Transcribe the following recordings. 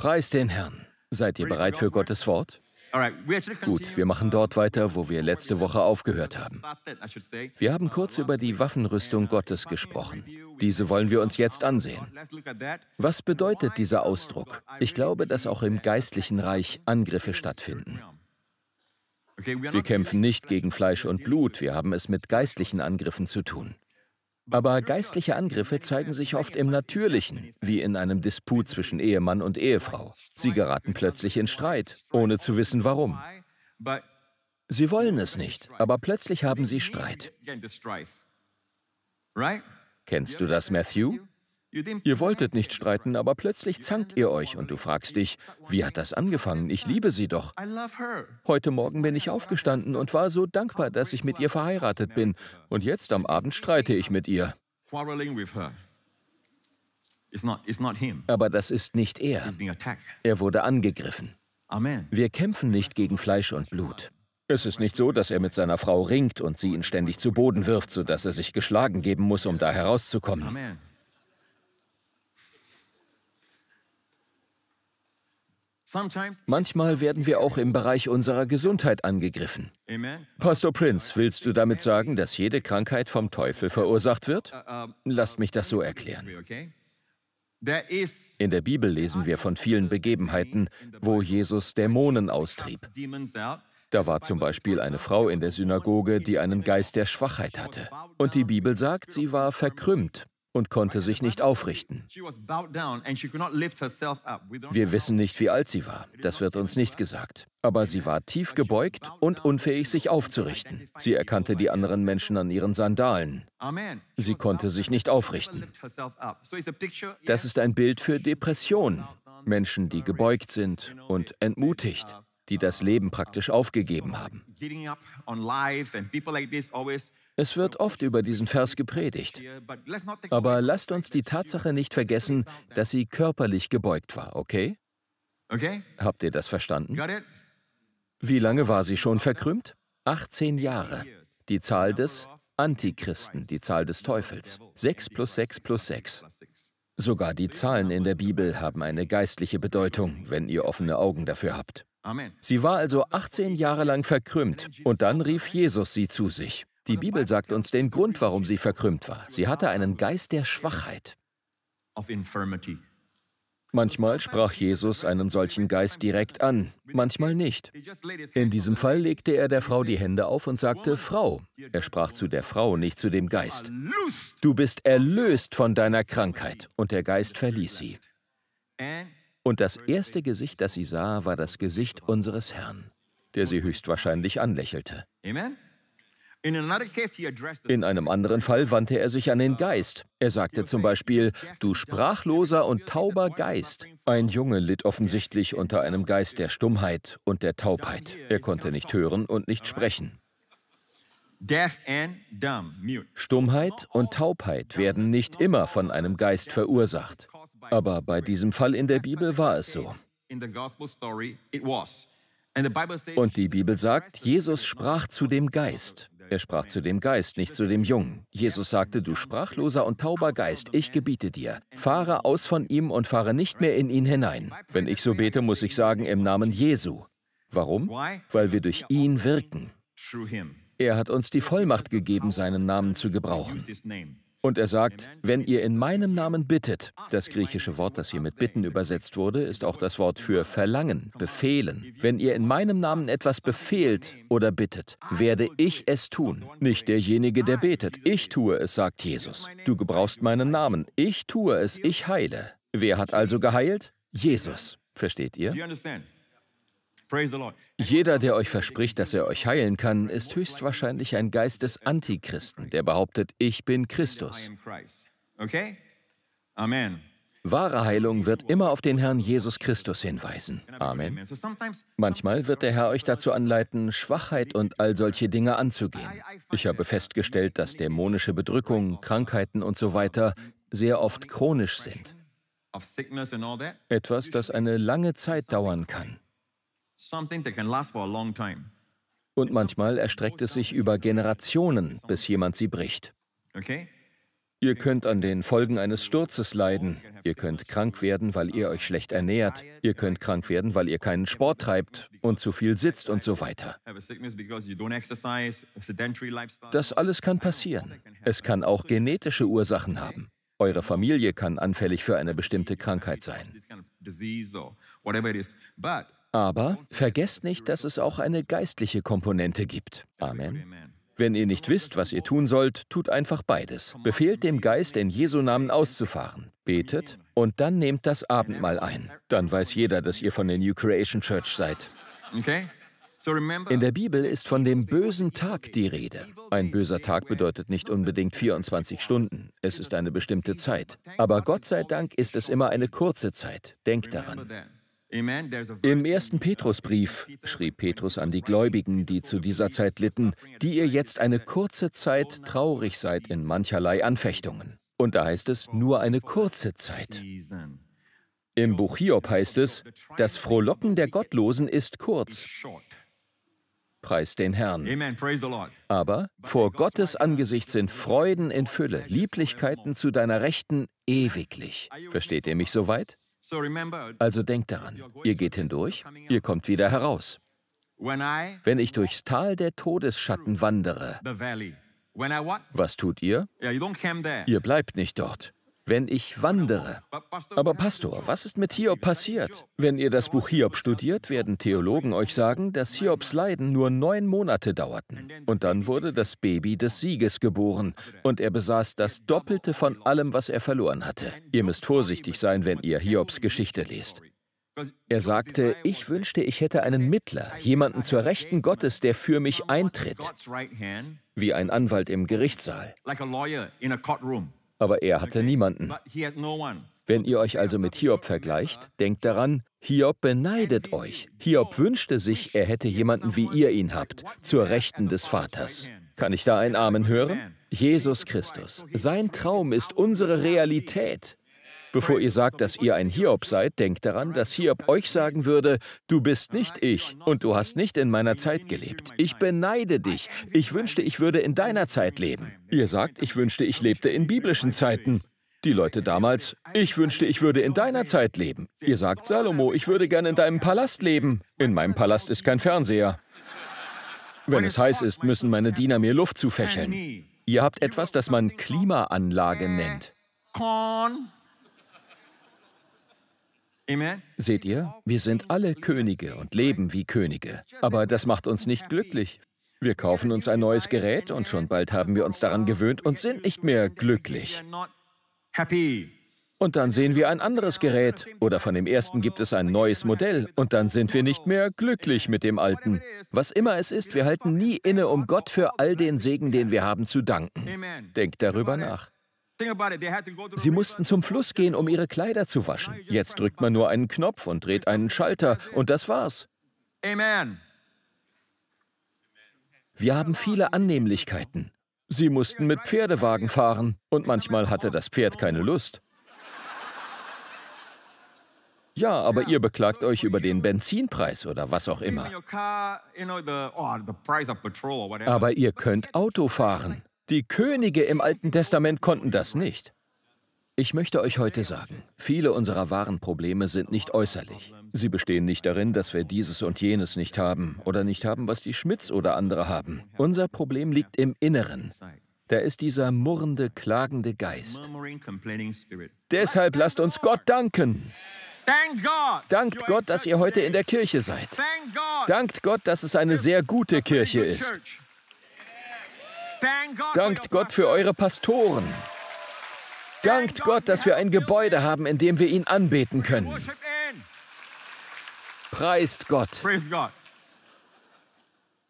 Preis den Herrn. Seid ihr bereit für Gottes Wort? Gut, wir machen dort weiter, wo wir letzte Woche aufgehört haben. Wir haben kurz uh, über die Waffenrüstung uh, Gottes gesprochen. Diese wollen wir uns jetzt ansehen. Was bedeutet dieser Ausdruck? Ich glaube, dass auch im geistlichen Reich Angriffe stattfinden. Wir kämpfen nicht gegen Fleisch und Blut, wir haben es mit geistlichen Angriffen zu tun. Aber geistliche Angriffe zeigen sich oft im Natürlichen, wie in einem Disput zwischen Ehemann und Ehefrau. Sie geraten plötzlich in Streit, ohne zu wissen warum. Sie wollen es nicht, aber plötzlich haben sie Streit. Kennst du das, Matthew? Ihr wolltet nicht streiten, aber plötzlich zankt ihr euch und du fragst dich, wie hat das angefangen? Ich liebe sie doch. Heute Morgen bin ich aufgestanden und war so dankbar, dass ich mit ihr verheiratet bin. Und jetzt am Abend streite ich mit ihr. Aber das ist nicht er. Er wurde angegriffen. Wir kämpfen nicht gegen Fleisch und Blut. Es ist nicht so, dass er mit seiner Frau ringt und sie ihn ständig zu Boden wirft, sodass er sich geschlagen geben muss, um da herauszukommen. Manchmal werden wir auch im Bereich unserer Gesundheit angegriffen. Pastor Prince, willst du damit sagen, dass jede Krankheit vom Teufel verursacht wird? Uh, uh, Lasst mich das so erklären. In der Bibel lesen wir von vielen Begebenheiten, wo Jesus Dämonen austrieb. Da war zum Beispiel eine Frau in der Synagoge, die einen Geist der Schwachheit hatte. Und die Bibel sagt, sie war verkrümmt, und konnte sich nicht aufrichten. Wir wissen nicht, wie alt sie war, das wird uns nicht gesagt. Aber sie war tief gebeugt und unfähig, sich aufzurichten. Sie erkannte die anderen Menschen an ihren Sandalen. Sie konnte sich nicht aufrichten. Das ist ein Bild für Depression. Menschen, die gebeugt sind und entmutigt, die uh, das Leben praktisch uh, aufgegeben haben. Es wird oft über diesen Vers gepredigt. Aber lasst uns die Tatsache nicht vergessen, dass sie körperlich gebeugt war, okay? Okay? Habt ihr das verstanden? Wie lange war sie schon verkrümmt? 18 Jahre. Die Zahl des Antichristen, die Zahl des Teufels. 6 plus 6 plus 6. Sogar die Zahlen in der Bibel haben eine geistliche Bedeutung, wenn ihr offene Augen dafür habt. Sie war also 18 Jahre lang verkrümmt und dann rief Jesus sie zu sich. Die Bibel sagt uns den Grund, warum sie verkrümmt war. Sie hatte einen Geist der Schwachheit. Manchmal sprach Jesus einen solchen Geist direkt an, manchmal nicht. In diesem Fall legte er der Frau die Hände auf und sagte, Frau. Er sprach zu der Frau, nicht zu dem Geist. Du bist erlöst von deiner Krankheit. Und der Geist verließ sie. Und das erste Gesicht, das sie sah, war das Gesicht unseres Herrn, der sie höchstwahrscheinlich anlächelte. Amen. In einem anderen Fall wandte er sich an den Geist. Er sagte zum Beispiel, du sprachloser und tauber Geist. Ein Junge litt offensichtlich unter einem Geist der Stummheit und der Taubheit. Er konnte nicht hören und nicht sprechen. Stummheit und Taubheit werden nicht immer von einem Geist verursacht. Aber bei diesem Fall in der Bibel war es so. Und die Bibel sagt, Jesus sprach zu dem Geist. Er sprach zu dem Geist, nicht zu dem Jungen. Jesus sagte, du sprachloser und tauber Geist, ich gebiete dir, fahre aus von ihm und fahre nicht mehr in ihn hinein. Wenn ich so bete, muss ich sagen, im Namen Jesu. Warum? Weil wir durch ihn wirken. Er hat uns die Vollmacht gegeben, seinen Namen zu gebrauchen. Und er sagt, wenn ihr in meinem Namen bittet, das griechische Wort, das hier mit bitten übersetzt wurde, ist auch das Wort für verlangen, befehlen. Wenn ihr in meinem Namen etwas befehlt oder bittet, werde ich es tun, nicht derjenige, der betet. Ich tue es, sagt Jesus. Du gebrauchst meinen Namen. Ich tue es, ich heile. Wer hat also geheilt? Jesus. Versteht ihr? Jeder, der euch verspricht, dass er euch heilen kann, ist höchstwahrscheinlich ein Geist des Antichristen, der behauptet, ich bin Christus. Okay? Amen. Wahre Heilung wird immer auf den Herrn Jesus Christus hinweisen. Amen. Manchmal wird der Herr euch dazu anleiten, Schwachheit und all solche Dinge anzugehen. Ich habe festgestellt, dass dämonische Bedrückungen, Krankheiten und so weiter sehr oft chronisch sind. Etwas, das eine lange Zeit dauern kann. Und manchmal erstreckt es sich über Generationen, bis jemand sie bricht. Ihr könnt an den Folgen eines Sturzes leiden, ihr könnt krank werden, weil ihr euch schlecht ernährt, ihr könnt krank werden, weil ihr keinen Sport treibt und zu viel sitzt und so weiter. Das alles kann passieren. Es kann auch genetische Ursachen haben. Eure Familie kann anfällig für eine bestimmte Krankheit sein. Aber vergesst nicht, dass es auch eine geistliche Komponente gibt. Amen. Wenn ihr nicht wisst, was ihr tun sollt, tut einfach beides. Befehlt dem Geist, in Jesu Namen auszufahren. Betet und dann nehmt das Abendmahl ein. Dann weiß jeder, dass ihr von der New Creation Church seid. In der Bibel ist von dem bösen Tag die Rede. Ein böser Tag bedeutet nicht unbedingt 24 Stunden, es ist eine bestimmte Zeit. Aber Gott sei Dank ist es immer eine kurze Zeit. Denkt daran. Im ersten uh, Petrusbrief schrieb Petrus an die Gläubigen, die zu dieser Zeit litten, die ihr jetzt eine kurze Zeit traurig seid in mancherlei Anfechtungen. Und da heißt es nur eine kurze Zeit. Im Buch Hiob heißt es, das Frohlocken der Gottlosen ist kurz. Preis den Herrn. Aber vor Gottes Angesicht sind Freuden in Fülle, Lieblichkeiten zu deiner Rechten ewiglich. Versteht ihr mich soweit? Also denkt daran, ihr geht hindurch, ihr kommt wieder heraus. Wenn ich durchs Tal der Todesschatten wandere, was tut ihr? Ihr bleibt nicht dort wenn ich wandere. Aber Pastor, was ist mit Hiob passiert? Wenn ihr das Buch Hiob studiert, werden Theologen euch sagen, dass Hiobs Leiden nur neun Monate dauerten. Und dann wurde das Baby des Sieges geboren und er besaß das Doppelte von allem, was er verloren hatte. Ihr müsst vorsichtig sein, wenn ihr Hiobs Geschichte lest. Er sagte, ich wünschte, ich hätte einen Mittler, jemanden zur Rechten Gottes, der für mich eintritt, wie ein Anwalt im Gerichtssaal aber er hatte niemanden. Wenn ihr euch also mit Hiob vergleicht, denkt daran, Hiob beneidet euch. Hiob wünschte sich, er hätte jemanden, wie ihr ihn habt, zur Rechten des Vaters. Kann ich da einen Amen hören? Jesus Christus. Sein Traum ist unsere Realität. Bevor ihr sagt, dass ihr ein Hiob seid, denkt daran, dass Hiob euch sagen würde, du bist nicht ich und du hast nicht in meiner Zeit gelebt. Ich beneide dich. Ich wünschte, ich würde in deiner Zeit leben. Ihr sagt, ich wünschte, ich lebte in biblischen Zeiten. Die Leute damals, ich wünschte, ich würde in deiner Zeit leben. Ihr sagt, Salomo, ich würde gern in deinem Palast leben. In meinem Palast ist kein Fernseher. Wenn es heiß ist, müssen meine Diener mir Luft zufächeln. Ihr habt etwas, das man Klimaanlage nennt. Korn, Seht ihr, wir sind alle Könige und leben wie Könige. Aber das macht uns nicht glücklich. Wir kaufen uns ein neues Gerät und schon bald haben wir uns daran gewöhnt und sind nicht mehr glücklich. Und dann sehen wir ein anderes Gerät oder von dem ersten gibt es ein neues Modell und dann sind wir nicht mehr glücklich mit dem alten. Was immer es ist, wir halten nie inne, um Gott für all den Segen, den wir haben, zu danken. Denkt darüber nach. Sie mussten zum Fluss gehen, um ihre Kleider zu waschen. Jetzt drückt man nur einen Knopf und dreht einen Schalter und das war's. Amen. Wir haben viele Annehmlichkeiten. Sie mussten mit Pferdewagen fahren und manchmal hatte das Pferd keine Lust. Ja, aber ihr beklagt euch über den Benzinpreis oder was auch immer. Aber ihr könnt Auto fahren. Die Könige im Alten Testament konnten das nicht. Ich möchte euch heute sagen, viele unserer wahren Probleme sind nicht äußerlich. Sie bestehen nicht darin, dass wir dieses und jenes nicht haben oder nicht haben, was die Schmitz oder andere haben. Unser Problem liegt im Inneren. Da ist dieser murrende, klagende Geist. Deshalb lasst uns Gott danken. Dankt Gott, dass ihr heute in der Kirche seid. Dankt Gott, dass es eine sehr gute Kirche ist. Dankt Gott für eure Pastoren. Dankt Gott, dass wir ein Gebäude haben, in dem wir ihn anbeten können. Preist Gott.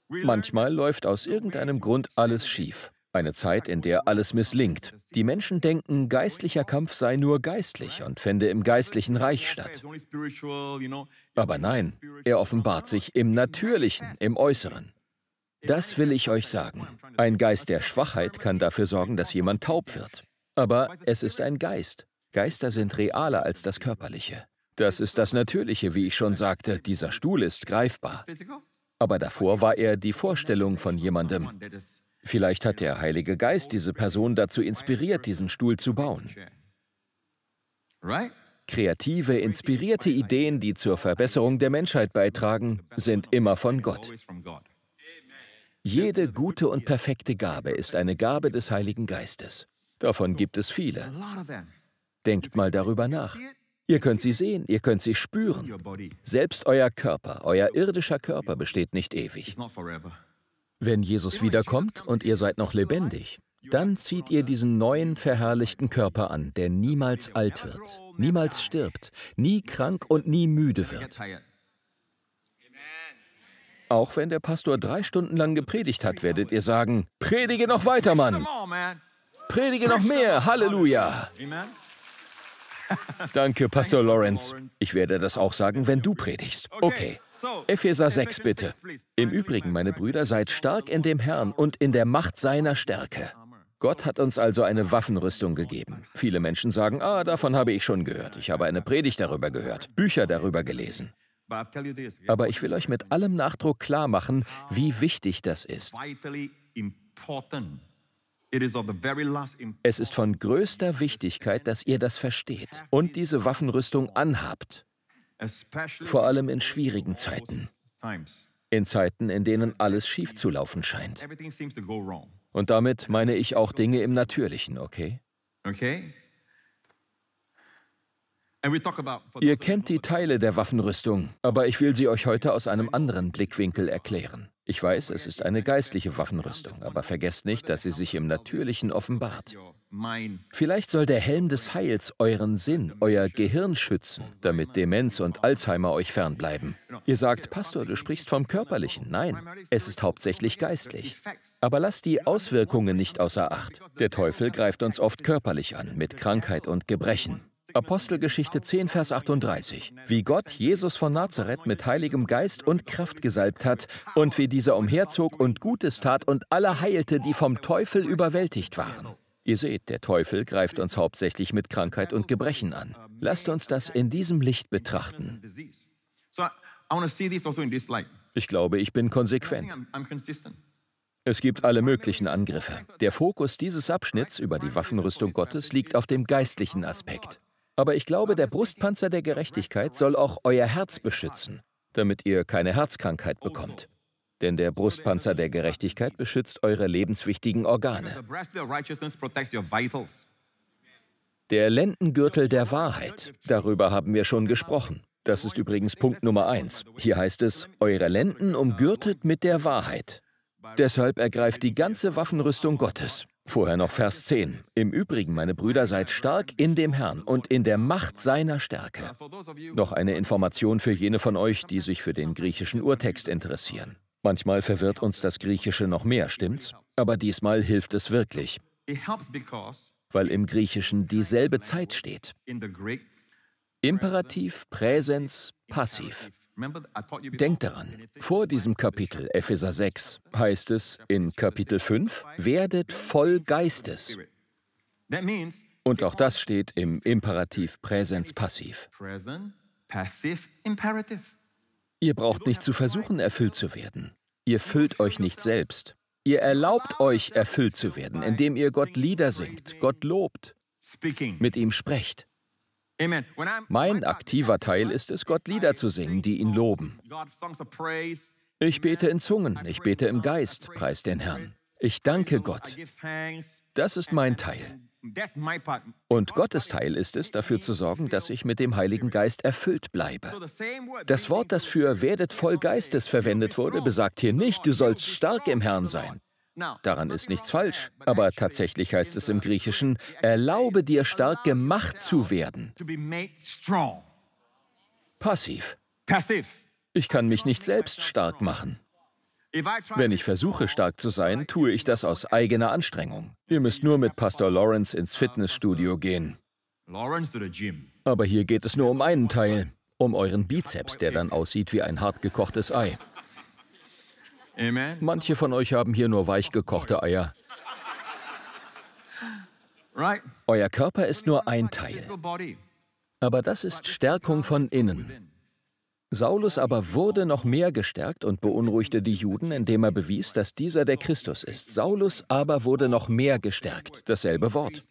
Manchmal läuft aus irgendeinem Grund alles schief. Eine Zeit, in der alles misslingt. Die Menschen denken, geistlicher Kampf sei nur geistlich und fände im geistlichen Reich statt. Aber nein, er offenbart sich im Natürlichen, im Äußeren. Das will ich euch sagen. Ein Geist der Schwachheit kann dafür sorgen, dass jemand taub wird. Aber es ist ein Geist. Geister sind realer als das Körperliche. Das ist das Natürliche, wie ich schon sagte. Dieser Stuhl ist greifbar. Aber davor war er die Vorstellung von jemandem. Vielleicht hat der Heilige Geist diese Person dazu inspiriert, diesen Stuhl zu bauen. Kreative, inspirierte Ideen, die zur Verbesserung der Menschheit beitragen, sind immer von Gott. Jede gute und perfekte Gabe ist eine Gabe des Heiligen Geistes. Davon gibt es viele. Denkt mal darüber nach. Ihr könnt sie sehen, ihr könnt sie spüren. Selbst euer Körper, euer irdischer Körper besteht nicht ewig. Wenn Jesus wiederkommt und ihr seid noch lebendig, dann zieht ihr diesen neuen verherrlichten Körper an, der niemals alt wird, niemals stirbt, nie krank und nie müde wird. Auch wenn der Pastor drei Stunden lang gepredigt hat, werdet ihr sagen, predige noch weiter, Mann. Predige noch mehr. Halleluja. Danke, Pastor Lawrence. Ich werde das auch sagen, wenn du predigst. Okay. Epheser 6 bitte. Im Übrigen, meine Brüder, seid stark in dem Herrn und in der Macht seiner Stärke. Gott hat uns also eine Waffenrüstung gegeben. Viele Menschen sagen, ah, davon habe ich schon gehört. Ich habe eine Predigt darüber gehört, Bücher darüber gelesen. Aber ich will euch mit allem Nachdruck klar machen, wie wichtig das ist. Es ist von größter Wichtigkeit, dass ihr das versteht und diese Waffenrüstung anhabt, vor allem in schwierigen Zeiten, in Zeiten, in denen alles schief zu laufen scheint. Und damit meine ich auch Dinge im Natürlichen, okay? Okay? Ihr kennt die Teile der Waffenrüstung, aber ich will sie euch heute aus einem anderen Blickwinkel erklären. Ich weiß, es ist eine geistliche Waffenrüstung, aber vergesst nicht, dass sie sich im Natürlichen offenbart. Vielleicht soll der Helm des Heils euren Sinn, euer Gehirn schützen, damit Demenz und Alzheimer euch fernbleiben. Ihr sagt, Pastor, du sprichst vom Körperlichen. Nein, es ist hauptsächlich geistlich. Aber lasst die Auswirkungen nicht außer Acht. Der Teufel greift uns oft körperlich an, mit Krankheit und Gebrechen. Apostelgeschichte 10, Vers 38. Wie Gott Jesus von Nazareth mit Heiligem Geist und Kraft gesalbt hat und wie dieser umherzog und Gutes tat und alle heilte, die vom Teufel überwältigt waren. Ihr seht, der Teufel greift uns hauptsächlich mit Krankheit und Gebrechen an. Lasst uns das in diesem Licht betrachten. Ich glaube, ich bin konsequent. Es gibt alle möglichen Angriffe. Der Fokus dieses Abschnitts über die Waffenrüstung Gottes liegt auf dem geistlichen Aspekt. Aber ich glaube, der Brustpanzer der Gerechtigkeit soll auch euer Herz beschützen, damit ihr keine Herzkrankheit bekommt. Denn der Brustpanzer der Gerechtigkeit beschützt eure lebenswichtigen Organe. Der Lendengürtel der Wahrheit, darüber haben wir schon gesprochen. Das ist übrigens Punkt Nummer eins. Hier heißt es, eure Lenden umgürtet mit der Wahrheit. Deshalb ergreift die ganze Waffenrüstung Gottes. Vorher noch Vers 10. Im Übrigen, meine Brüder, seid stark in dem Herrn und in der Macht seiner Stärke. Noch eine Information für jene von euch, die sich für den griechischen Urtext interessieren. Manchmal verwirrt uns das Griechische noch mehr, stimmt's? Aber diesmal hilft es wirklich, weil im Griechischen dieselbe Zeit steht. Imperativ, Präsens, Passiv. Denkt daran, vor diesem Kapitel Epheser 6 heißt es in Kapitel 5, werdet voll Geistes. Und auch das steht im Imperativ Präsens Passiv. Ihr braucht nicht zu versuchen, erfüllt zu werden. Ihr füllt euch nicht selbst. Ihr erlaubt euch, erfüllt zu werden, indem ihr Gott Lieder singt, Gott lobt, mit ihm sprecht. Mein aktiver Teil ist es, Gott Lieder zu singen, die ihn loben. Ich bete in Zungen, ich bete im Geist, preis den Herrn. Ich danke Gott. Das ist mein Teil. Und Gottes Teil ist es, dafür zu sorgen, dass ich mit dem Heiligen Geist erfüllt bleibe. Das Wort, das für werdet voll Geistes verwendet wurde, besagt hier nicht, du sollst stark im Herrn sein. Daran ist nichts falsch, aber tatsächlich heißt es im uh, Griechischen, erlaube dir stark gemacht zu werden. Passiv. Ich kann mich nicht selbst stark machen. Wenn ich versuche, stark zu sein, tue ich das aus eigener Anstrengung. Ihr müsst nur mit Pastor Lawrence ins Fitnessstudio gehen. Aber hier geht es nur um einen Teil, um euren Bizeps, der dann aussieht wie ein hartgekochtes Ei. Manche von euch haben hier nur weichgekochte Eier. Euer Körper ist nur ein Teil. Aber das ist Stärkung von innen. Saulus aber wurde noch mehr gestärkt und beunruhigte die Juden, indem er bewies, dass dieser der Christus ist. Saulus aber wurde noch mehr gestärkt. Dasselbe Wort.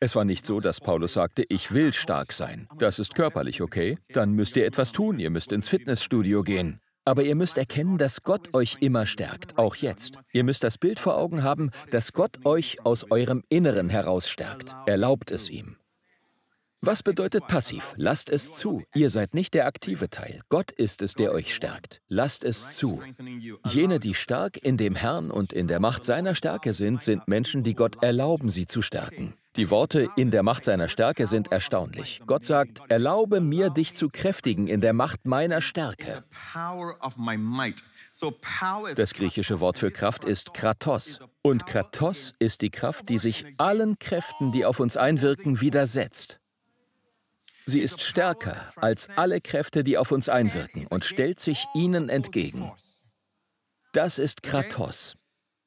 Es war nicht so, dass Paulus sagte, ich will stark sein. Das ist körperlich, okay? Dann müsst ihr etwas tun, ihr müsst ins Fitnessstudio gehen. Aber ihr müsst erkennen, dass Gott euch immer stärkt, auch jetzt. Ihr müsst das Bild vor Augen haben, dass Gott euch aus eurem Inneren heraus stärkt. Erlaubt es ihm. Was bedeutet passiv? Lasst es zu. Ihr seid nicht der aktive Teil. Gott ist es, der euch stärkt. Lasst es zu. Jene, die stark in dem Herrn und in der Macht seiner Stärke sind, sind Menschen, die Gott erlauben, sie zu stärken. Die Worte in der Macht seiner Stärke sind erstaunlich. Gott sagt, erlaube mir, dich zu kräftigen in der Macht meiner Stärke. Das griechische Wort für Kraft ist Kratos. Und Kratos ist die Kraft, die sich allen Kräften, die auf uns einwirken, widersetzt. Sie ist stärker als alle Kräfte, die auf uns einwirken und stellt sich ihnen entgegen. Das ist Kratos,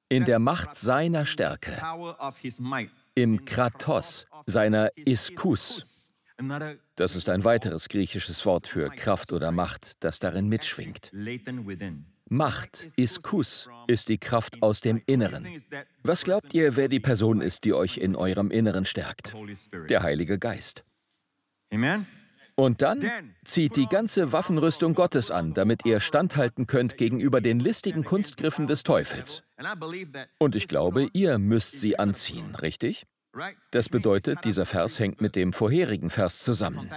in der Macht seiner Stärke, im Kratos seiner Iskus. Das ist ein weiteres griechisches Wort für Kraft oder Macht, das darin mitschwingt. Macht, Iskus, ist die Kraft aus dem Inneren. Was glaubt ihr, wer die Person ist, die euch in eurem Inneren stärkt? Der Heilige Geist. Und dann zieht die ganze Waffenrüstung Gottes an, damit ihr standhalten könnt gegenüber den listigen Kunstgriffen des Teufels. Und ich glaube, ihr müsst sie anziehen, richtig? Das bedeutet, dieser Vers hängt mit dem vorherigen Vers zusammen.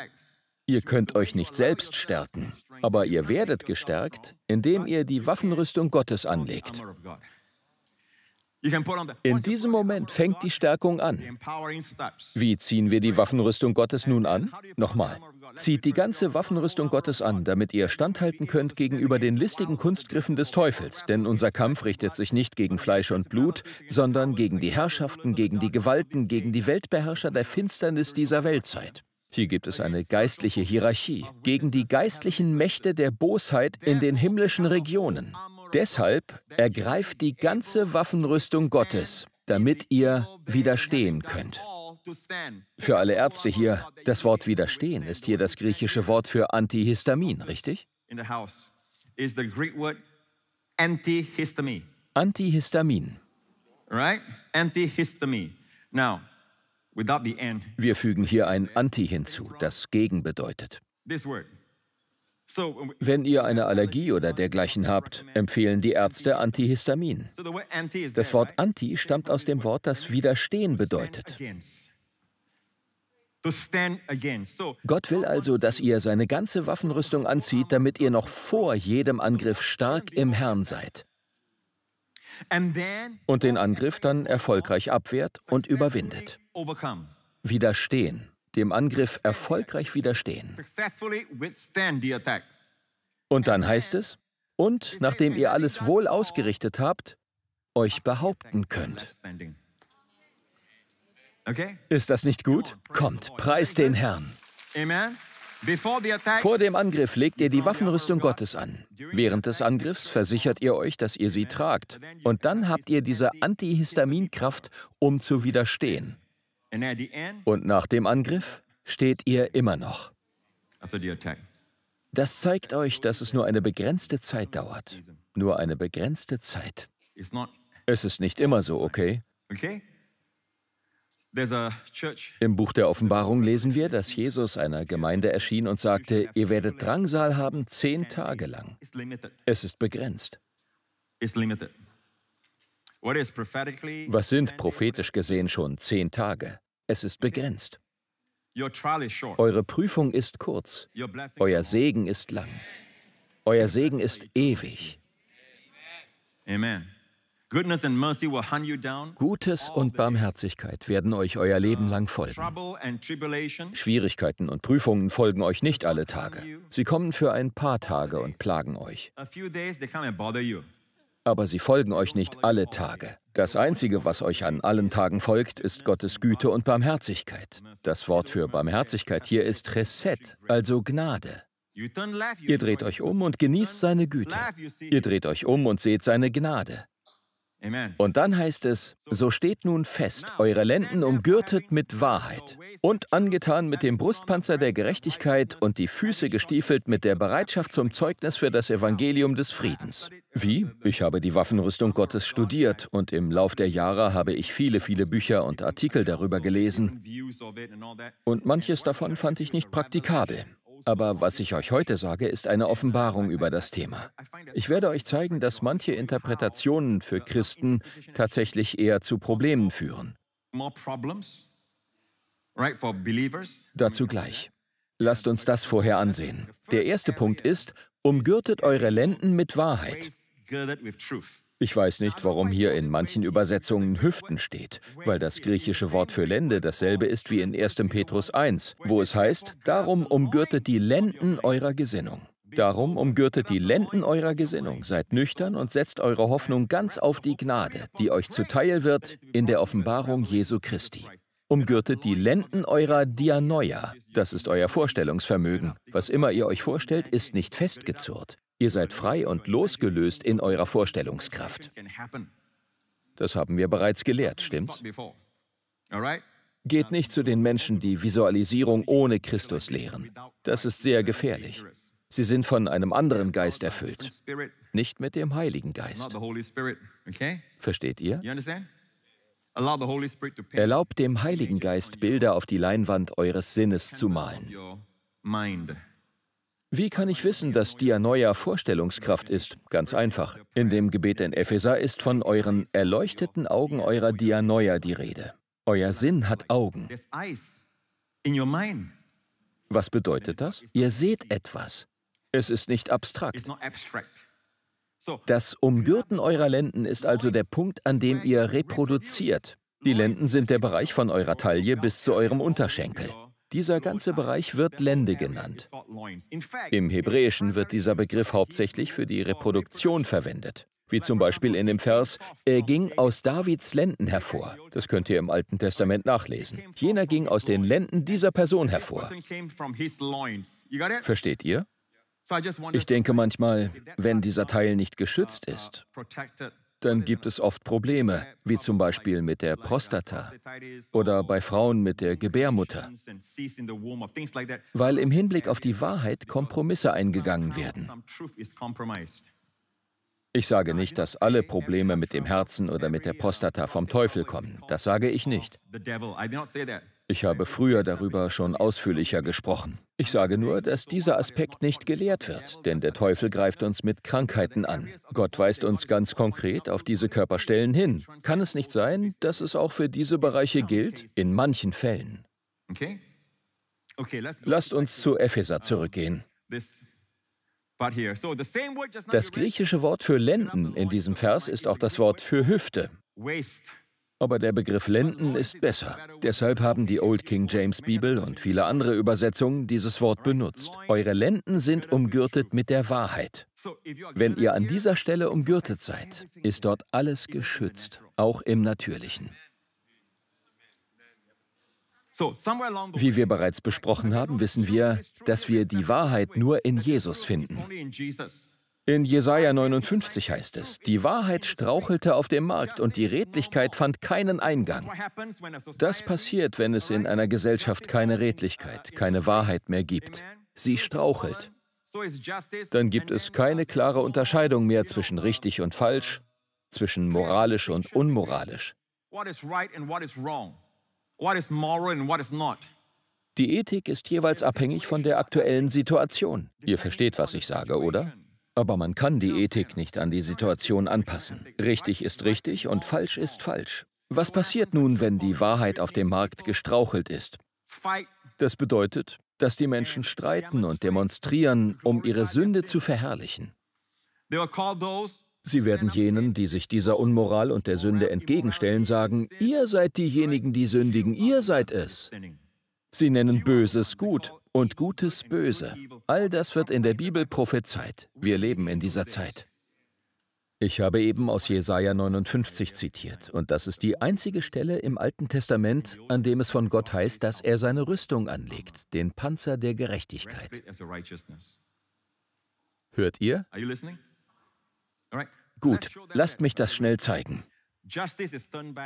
Ihr könnt euch nicht selbst stärken, aber ihr werdet gestärkt, indem ihr die Waffenrüstung Gottes anlegt. In diesem Moment fängt die Stärkung an. Wie ziehen wir die Waffenrüstung Gottes nun an? Nochmal, zieht die ganze Waffenrüstung Gottes an, damit ihr standhalten könnt gegenüber den listigen Kunstgriffen des Teufels, denn unser Kampf richtet sich nicht gegen Fleisch und Blut, sondern gegen die Herrschaften, gegen die Gewalten, gegen die Weltbeherrscher der Finsternis dieser Weltzeit. Hier gibt es eine geistliche Hierarchie gegen die geistlichen Mächte der Bosheit in den himmlischen Regionen. Deshalb ergreift die ganze Waffenrüstung Gottes, damit ihr widerstehen könnt. Für alle Ärzte hier, das Wort widerstehen ist hier das griechische Wort für Antihistamin, richtig? Antihistamin. Wir fügen hier ein Anti hinzu, das gegen bedeutet. Wenn ihr eine Allergie oder dergleichen habt, empfehlen die Ärzte Antihistamin. Das Wort Anti stammt aus dem Wort, das Widerstehen bedeutet. Gott will also, dass ihr seine ganze Waffenrüstung anzieht, damit ihr noch vor jedem Angriff stark im Herrn seid und den Angriff dann erfolgreich abwehrt und überwindet. Widerstehen dem Angriff erfolgreich widerstehen. Und dann heißt es, und nachdem ihr alles wohl ausgerichtet habt, euch behaupten könnt. Ist das nicht gut? Kommt, preist den Herrn. Vor dem Angriff legt ihr die Waffenrüstung Gottes an. Während des Angriffs versichert ihr euch, dass ihr sie tragt. Und dann habt ihr diese Antihistaminkraft, um zu widerstehen. Und nach dem Angriff steht ihr immer noch. Das zeigt euch, dass es nur eine begrenzte Zeit dauert. Nur eine begrenzte Zeit. Es ist nicht immer so, okay? Im Buch der Offenbarung lesen wir, dass Jesus einer Gemeinde erschien und sagte, ihr werdet Drangsal haben zehn Tage lang. Es ist begrenzt. Was sind prophetisch gesehen schon zehn Tage? Es ist begrenzt. Eure Prüfung ist kurz, euer Segen ist lang, euer Segen ist ewig. Gutes und Barmherzigkeit werden euch euer Leben lang folgen. Schwierigkeiten und Prüfungen folgen euch nicht alle Tage. Sie kommen für ein paar Tage und plagen euch aber sie folgen euch nicht alle Tage. Das Einzige, was euch an allen Tagen folgt, ist Gottes Güte und Barmherzigkeit. Das Wort für Barmherzigkeit hier ist Chesed, also Gnade. Ihr dreht euch um und genießt seine Güte. Ihr dreht euch um und seht seine Gnade. Und dann heißt es, so steht nun fest, eure Lenden umgürtet mit Wahrheit und angetan mit dem Brustpanzer der Gerechtigkeit und die Füße gestiefelt mit der Bereitschaft zum Zeugnis für das Evangelium des Friedens. Wie? Ich habe die Waffenrüstung Gottes studiert und im Lauf der Jahre habe ich viele, viele Bücher und Artikel darüber gelesen. Und manches davon fand ich nicht praktikabel. Aber was ich euch heute sage, ist eine Offenbarung über das Thema. Ich werde euch zeigen, dass manche Interpretationen für Christen tatsächlich eher zu Problemen führen. Dazu gleich. Lasst uns das vorher ansehen. Der erste Punkt ist, umgürtet eure Lenden mit Wahrheit. Ich weiß nicht, warum hier in manchen Übersetzungen Hüften steht, weil das griechische Wort für Lende dasselbe ist wie in 1. Petrus 1, wo es heißt, darum umgürtet die Lenden eurer Gesinnung. Darum umgürtet die Lenden eurer Gesinnung, seid nüchtern und setzt eure Hoffnung ganz auf die Gnade, die euch zuteil wird in der Offenbarung Jesu Christi. Umgürtet die Lenden eurer Dianoia, das ist euer Vorstellungsvermögen. Was immer ihr euch vorstellt, ist nicht festgezurrt. Ihr seid frei und losgelöst in eurer Vorstellungskraft. Das haben wir bereits gelehrt, stimmt's? Geht nicht zu den Menschen, die Visualisierung ohne Christus lehren. Das ist sehr gefährlich. Sie sind von einem anderen Geist erfüllt, nicht mit dem Heiligen Geist. Versteht ihr? Erlaubt dem Heiligen Geist, Bilder auf die Leinwand eures Sinnes zu malen. Wie kann ich wissen, dass Dianoia Vorstellungskraft ist? Ganz einfach. In dem Gebet in Epheser ist von euren erleuchteten Augen eurer Dianoia die Rede. Euer Sinn hat Augen. Was bedeutet das? Ihr seht etwas. Es ist nicht abstrakt. Das Umgürten eurer Lenden ist also der Punkt, an dem ihr reproduziert. Die Lenden sind der Bereich von eurer Taille bis zu eurem Unterschenkel. Dieser ganze Bereich wird Lende genannt. Im Hebräischen wird dieser Begriff hauptsächlich für die Reproduktion verwendet. Wie zum Beispiel in dem Vers, er ging aus Davids Lenden hervor. Das könnt ihr im Alten Testament nachlesen. Jener ging aus den Lenden dieser Person hervor. Versteht ihr? Ich denke manchmal, wenn dieser Teil nicht geschützt ist, Geschwistern gibt es oft Probleme, wie zum Beispiel mit der Prostata oder bei Frauen mit der Gebärmutter, weil im Hinblick auf die Wahrheit Kompromisse eingegangen werden. Ich sage nicht, dass alle Probleme mit dem Herzen oder mit der Prostata vom Teufel kommen. Das sage ich nicht. Ich habe früher darüber schon ausführlicher gesprochen. Ich sage nur, dass dieser Aspekt nicht gelehrt wird, denn der Teufel greift uns mit Krankheiten an. Gott weist uns ganz konkret auf diese Körperstellen hin. Kann es nicht sein, dass es auch für diese Bereiche gilt? In manchen Fällen. Lasst uns zu Epheser zurückgehen. Das griechische Wort für Lenden in diesem Vers ist auch das Wort für Hüfte. Aber der Begriff Lenden ist besser. Deshalb haben die Old King James Bibel und viele andere Übersetzungen dieses Wort benutzt. Eure Lenden sind umgürtet mit der Wahrheit. Wenn ihr an dieser Stelle umgürtet seid, ist dort alles geschützt, auch im Natürlichen. Wie wir bereits besprochen haben, wissen wir, dass wir die Wahrheit nur in Jesus finden. In Jesaja 59 heißt es: Die Wahrheit strauchelte auf dem Markt und die Redlichkeit fand keinen Eingang. Das passiert, wenn es in einer Gesellschaft keine Redlichkeit, keine Wahrheit mehr gibt. Sie strauchelt. Dann gibt es keine klare Unterscheidung mehr zwischen richtig und falsch, zwischen moralisch und unmoralisch. Die Ethik ist jeweils abhängig von der aktuellen Situation. Ihr versteht, was ich sage, oder? Aber man kann die Ethik nicht an die Situation anpassen. Richtig ist richtig und falsch ist falsch. Was passiert nun, wenn die Wahrheit auf dem Markt gestrauchelt ist? Das bedeutet, dass die Menschen streiten und demonstrieren, um ihre Sünde zu verherrlichen. Sie werden jenen, die sich dieser Unmoral und der Sünde entgegenstellen, sagen, ihr seid diejenigen, die sündigen, ihr seid es. Sie nennen Böses gut und Gutes Böse. All das wird in der Bibel prophezeit. Wir leben in dieser Zeit. Ich habe eben aus Jesaja 59 zitiert, und das ist die einzige Stelle im Alten Testament, an dem es von Gott heißt, dass er seine Rüstung anlegt, den Panzer der Gerechtigkeit. Hört ihr? Gut, lasst mich das schnell zeigen.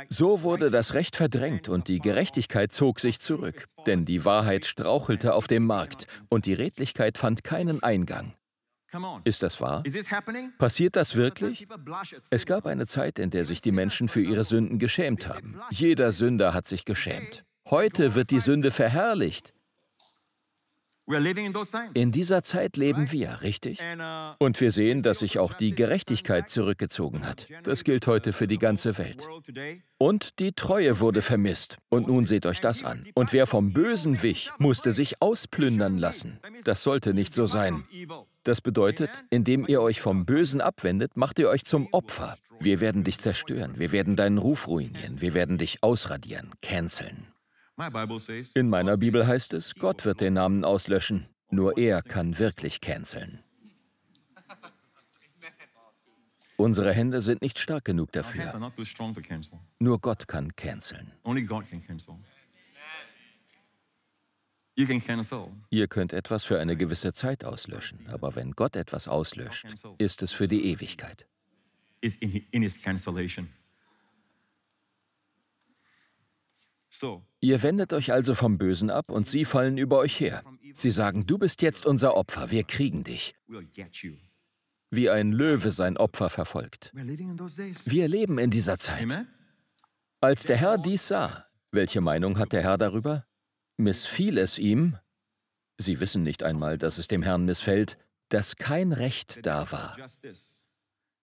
So wurde das Recht verdrängt und die Gerechtigkeit zog sich zurück, denn die Wahrheit strauchelte auf dem Markt und die Redlichkeit fand keinen Eingang. Ist das wahr? Passiert das wirklich? Es gab eine Zeit, in der sich die Menschen für ihre Sünden geschämt haben. Jeder Sünder hat sich geschämt. Heute wird die Sünde verherrlicht. In dieser Zeit leben wir, richtig? Uh, Und wir sehen, dass sich auch die Gerechtigkeit zurückgezogen hat. Das gilt heute für die ganze Welt. Und die Treue wurde vermisst. Und nun seht euch das an. Und wer vom Bösen wich, musste sich ausplündern lassen. Das sollte nicht so sein. Das bedeutet, indem ihr euch vom Bösen abwendet, macht ihr euch zum Opfer. Wir werden dich zerstören, wir werden deinen Ruf ruinieren, wir werden dich ausradieren, canceln. In meiner Bibel heißt es, Gott wird den Namen auslöschen. Nur er kann wirklich canceln. Unsere Hände sind nicht stark genug dafür. Nur Gott kann canceln. Ihr könnt etwas für eine gewisse Zeit auslöschen, aber wenn Gott etwas auslöscht, ist es für die Ewigkeit. So, Ihr wendet euch also vom Bösen ab und sie fallen über euch her. Sie sagen, du bist jetzt unser Opfer, wir kriegen dich. Wie ein Löwe sein Opfer verfolgt. Wir leben in dieser Zeit. Als der Herr dies sah, welche Meinung hat der Herr darüber? Missfiel es ihm, sie wissen nicht einmal, dass es dem Herrn missfällt, dass kein Recht da war.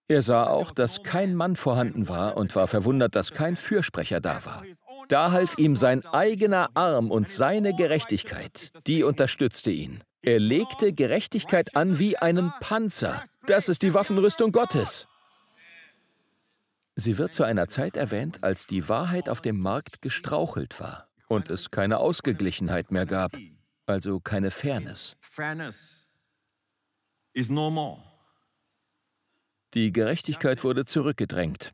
Er sah auch, dass kein Mann vorhanden war und war verwundert, dass kein Fürsprecher da war. Da half ihm sein eigener Arm und seine Gerechtigkeit, die unterstützte ihn. Er legte Gerechtigkeit an wie einen Panzer. Das ist die Waffenrüstung Gottes. Sie wird zu einer Zeit erwähnt, als die Wahrheit auf dem Markt gestrauchelt war und es keine Ausgeglichenheit mehr gab, also keine Fairness. Fairness is no more. Die Gerechtigkeit wurde zurückgedrängt.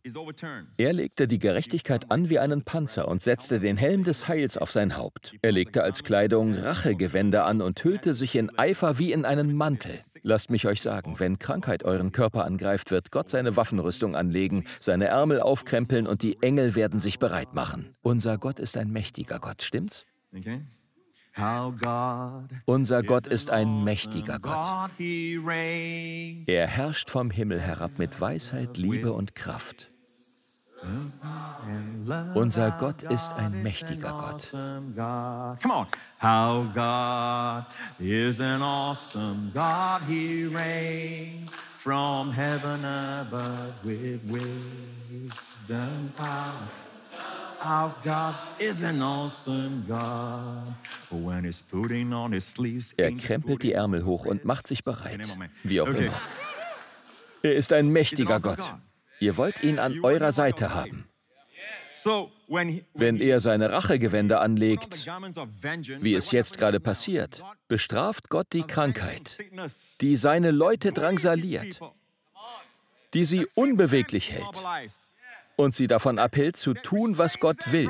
Er legte die Gerechtigkeit an wie einen Panzer und setzte den Helm des Heils auf sein Haupt. Er legte als Kleidung Rachegewänder an und hüllte sich in Eifer wie in einen Mantel. Lasst mich euch sagen, wenn Krankheit euren Körper angreift, wird Gott seine Waffenrüstung anlegen, seine Ärmel aufkrempeln und die Engel werden sich bereit machen. Unser Gott ist ein mächtiger Gott, stimmt's? Okay. Unser Gott ist ein mächtiger Gott. Er herrscht vom Himmel herab mit Weisheit, Liebe und Kraft. Unser Gott ist ein mächtiger Gott. Come on. How God is an awesome God. He reigns from heaven above with wisdom power. Our God is an awesome God. When he's putting on his sleeves, er krempelt die Ärmel hoch und macht sich bereit. Wie auch okay. immer. Er ist ein mächtiger Gott. Ihr wollt ihn an eurer Seite haben. Wenn er seine Rachegewänder anlegt, wie es jetzt gerade passiert, bestraft Gott die Krankheit, die seine Leute drangsaliert, die sie unbeweglich hält und sie davon abhält, zu tun, was Gott will.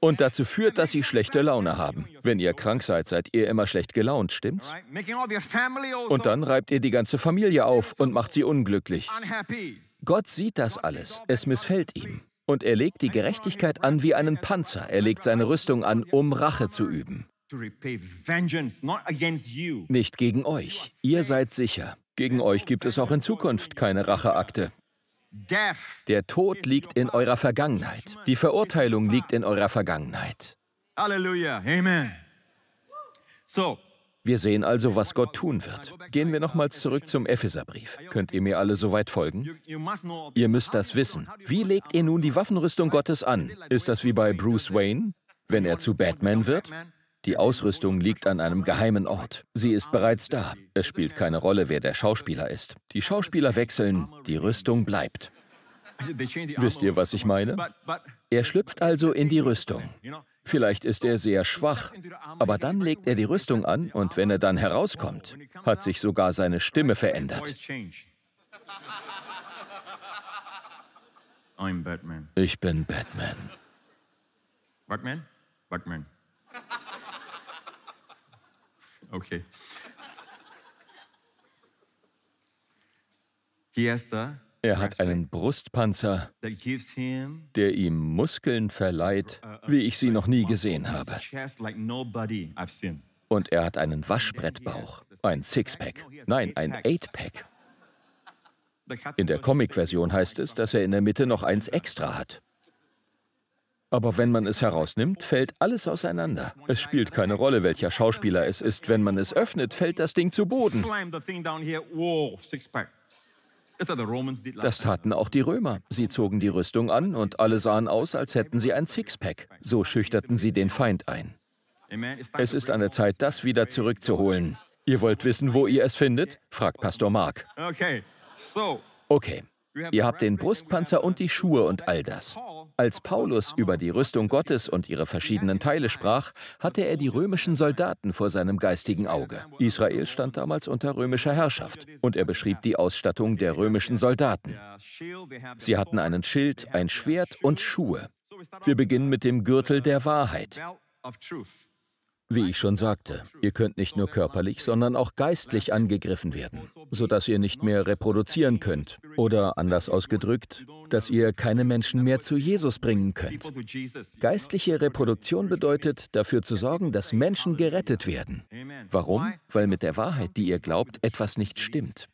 Und dazu führt, dass sie schlechte Laune haben. Wenn ihr krank seid, seid ihr immer schlecht gelaunt, stimmt's? Also und dann reibt ihr die ganze Familie auf und macht sie unglücklich. Gott sieht das alles, es missfällt ihm. Und er legt die Gerechtigkeit an wie einen Panzer, er legt seine Rüstung an, um Rache zu üben. Nicht gegen euch, ihr seid sicher. Gegen euch gibt es auch in Zukunft keine Racheakte. Der Tod liegt in eurer Vergangenheit. Die Verurteilung liegt in eurer Vergangenheit. Halleluja. Amen. So. Wir sehen also, was Gott tun wird. Also, Gehen wir nochmals zurück zum Epheserbrief. Könnt ihr mir alle soweit folgen? Ihr müsst das wissen. Wie legt ihr nun die Waffenrüstung Gottes an? Ist das wie bei Bruce Wayne, wenn er zu Batman wird? Die Ausrüstung liegt an einem geheimen Ort. Sie ist bereits da. Es spielt keine Rolle, wer der Schauspieler ist. Die Schauspieler wechseln, die Rüstung bleibt. Wisst ihr, was ich meine? Er schlüpft also in die Rüstung. Vielleicht ist er sehr schwach, aber dann legt er die Rüstung an und wenn er dann herauskommt, hat sich sogar seine Stimme verändert. Ich bin Batman. Batman? Batman. Okay. Er hat einen Brustpanzer, der ihm Muskeln verleiht, uh, uh, wie ich sie noch nie gesehen habe. Und er hat einen Waschbrettbauch, ein Sixpack, nein, ein Eightpack. In der Comic-Version heißt es, dass er in der Mitte noch eins extra hat. Aber wenn man es herausnimmt, fällt alles auseinander. Es spielt keine Rolle, welcher Schauspieler es ist. Wenn man es öffnet, fällt das Ding zu Boden. Das taten auch die Römer. Sie zogen die Rüstung an und alle sahen aus, als hätten sie ein Sixpack. So schüchterten sie den Feind ein. Es ist an der Zeit, das wieder zurückzuholen. Ihr wollt wissen, wo ihr es findet? fragt Pastor Mark. Okay. Ihr habt den Brustpanzer und die Schuhe und all das. Als Paulus über die Rüstung Gottes und ihre verschiedenen Teile sprach, hatte er die römischen Soldaten vor seinem geistigen Auge. Israel stand damals unter römischer Herrschaft und er beschrieb die Ausstattung der römischen Soldaten. Sie hatten einen Schild, ein Schwert und Schuhe. Wir beginnen mit dem Gürtel der Wahrheit. Wie ich schon sagte, ihr könnt nicht nur körperlich, sondern auch geistlich angegriffen werden, sodass ihr nicht mehr reproduzieren könnt. Oder anders ausgedrückt, dass ihr keine Menschen mehr zu Jesus bringen könnt. Geistliche Reproduktion bedeutet, dafür zu sorgen, dass Menschen gerettet werden. Warum? Weil mit der Wahrheit, die ihr glaubt, etwas nicht stimmt.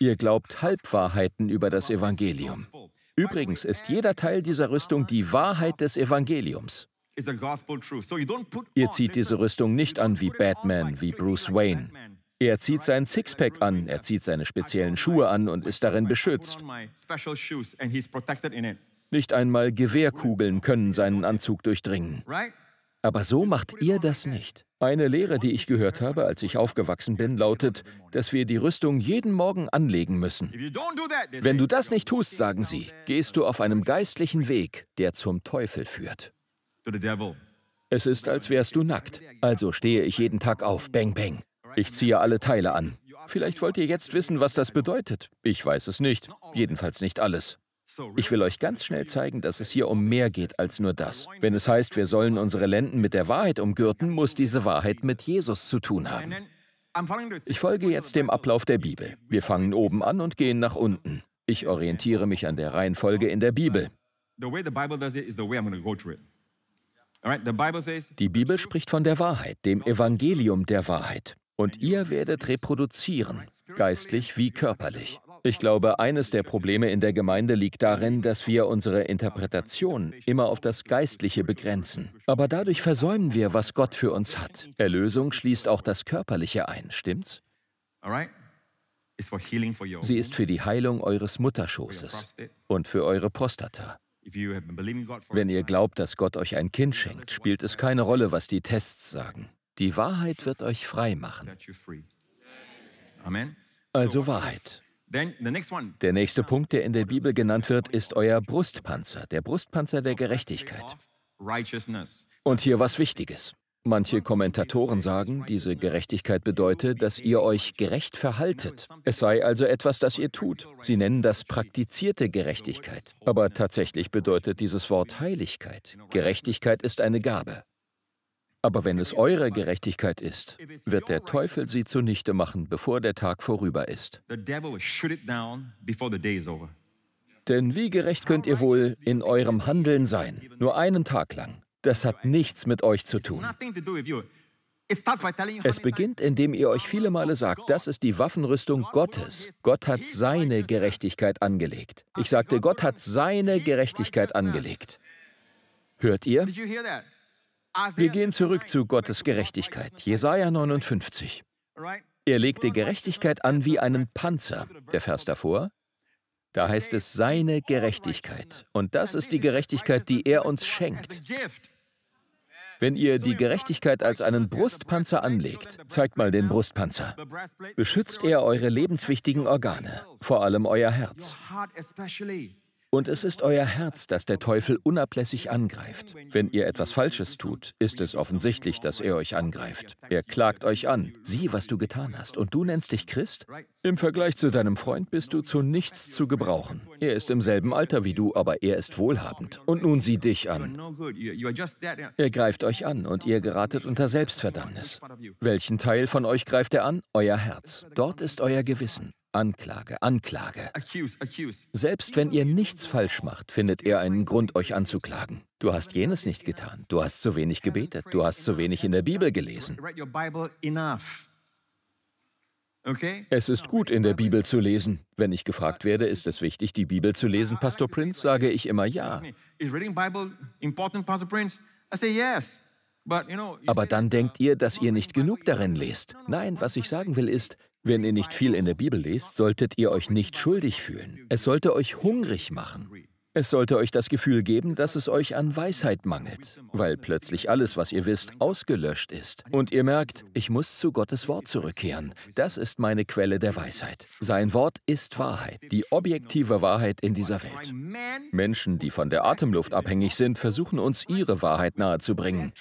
Ihr glaubt Halbwahrheiten über das Evangelium. Übrigens ist jeder Teil dieser Rüstung die Wahrheit des Evangeliums. Ihr zieht diese Rüstung nicht an wie Batman, wie Bruce Wayne. Er zieht sein Sixpack an, er zieht seine speziellen Schuhe an und ist darin beschützt. Nicht einmal Gewehrkugeln können seinen Anzug durchdringen. Aber so macht ihr das nicht. Eine Lehre, die ich gehört habe, als ich aufgewachsen bin, lautet, dass wir die Rüstung jeden Morgen anlegen müssen. Wenn du das nicht tust, sagen sie, gehst du auf einem geistlichen Weg, der zum Teufel führt. Es ist, als wärst du nackt. Also stehe ich jeden Tag auf, bang, bang. Ich ziehe alle Teile an. Vielleicht wollt ihr jetzt wissen, was das bedeutet. Ich weiß es nicht. Jedenfalls nicht alles. Ich will euch ganz schnell zeigen, dass es hier um mehr geht als nur das. Wenn es heißt, wir sollen unsere Lenden mit der Wahrheit umgürten, muss diese Wahrheit mit Jesus zu tun haben. Ich folge jetzt dem Ablauf der Bibel. Wir fangen oben an und gehen nach unten. Ich orientiere mich an der Reihenfolge in der Bibel. Die Bibel spricht von der Wahrheit, dem Evangelium der Wahrheit. Und ihr werdet reproduzieren, geistlich wie körperlich. Ich glaube, eines der Probleme in der Gemeinde liegt darin, dass wir unsere Interpretation immer auf das Geistliche begrenzen. Aber dadurch versäumen wir, was Gott für uns hat. Erlösung schließt auch das Körperliche ein, stimmt's? Sie ist für die Heilung eures Mutterschoßes und für eure Prostata. Wenn ihr glaubt, dass Gott euch ein Kind schenkt, spielt es keine Rolle, was die Tests sagen. Die Wahrheit wird euch frei machen. Also Wahrheit. Der nächste Punkt, der in der Bibel genannt wird, ist euer Brustpanzer, der Brustpanzer der Gerechtigkeit. Und hier was Wichtiges. Manche Kommentatoren sagen, diese Gerechtigkeit bedeute, dass ihr euch gerecht verhaltet. Es sei also etwas, das ihr tut. Sie nennen das praktizierte Gerechtigkeit. Aber tatsächlich bedeutet dieses Wort Heiligkeit. Gerechtigkeit ist eine Gabe. Aber wenn es eure Gerechtigkeit ist, wird der Teufel sie zunichte machen, bevor der Tag vorüber ist. Denn wie gerecht könnt ihr wohl in eurem Handeln sein, nur einen Tag lang? Das hat nichts mit euch zu tun. Es beginnt, indem ihr euch viele Male sagt, das ist die Waffenrüstung Gottes. Gott hat seine Gerechtigkeit angelegt. Ich sagte, Gott hat seine Gerechtigkeit angelegt. Hört ihr? Wir gehen zurück zu Gottes Gerechtigkeit. Jesaja 59. Er legte Gerechtigkeit an wie einen Panzer. Der Vers davor. Da heißt es seine Gerechtigkeit. Und das ist die Gerechtigkeit, die er uns schenkt. Wenn ihr die Gerechtigkeit als einen Brustpanzer anlegt, zeigt mal den Brustpanzer. Beschützt er eure lebenswichtigen Organe, vor allem euer Herz. Und es ist euer Herz, das der Teufel unablässig angreift. Wenn ihr etwas Falsches tut, ist es offensichtlich, dass er euch angreift. Er klagt euch an. Sieh, was du getan hast. Und du nennst dich Christ? Im Vergleich zu deinem Freund bist du zu nichts zu gebrauchen. Er ist im selben Alter wie du, aber er ist wohlhabend. Und nun sieh dich an. Er greift euch an und ihr geratet unter Selbstverdammnis. Welchen Teil von euch greift er an? Euer Herz. Dort ist euer Gewissen. Anklage, Anklage. Selbst wenn ihr nichts falsch macht, findet er einen Grund, euch anzuklagen. Du hast jenes nicht getan, du hast zu wenig gebetet, du hast zu wenig in der Bibel gelesen. Es ist gut, in der Bibel zu lesen. Wenn ich gefragt werde, ist es wichtig, die Bibel zu lesen, Pastor Prince, sage ich immer ja. Aber dann uh, denkt ihr, dass ihr nicht genug darin lest. Nein, was ich sagen will ist, wenn ihr nicht viel in der Bibel lest, solltet ihr euch nicht schuldig fühlen. Es sollte euch hungrig machen. Es sollte euch das Gefühl geben, dass es euch an Weisheit mangelt, weil plötzlich alles, was ihr wisst, ausgelöscht ist. Und ihr merkt, ich muss zu Gottes Wort zurückkehren. Das ist meine Quelle der Weisheit. Sein Wort ist Wahrheit, die objektive Wahrheit in dieser Welt. Menschen, die von der Atemluft abhängig sind, versuchen uns ihre Wahrheit nahezubringen.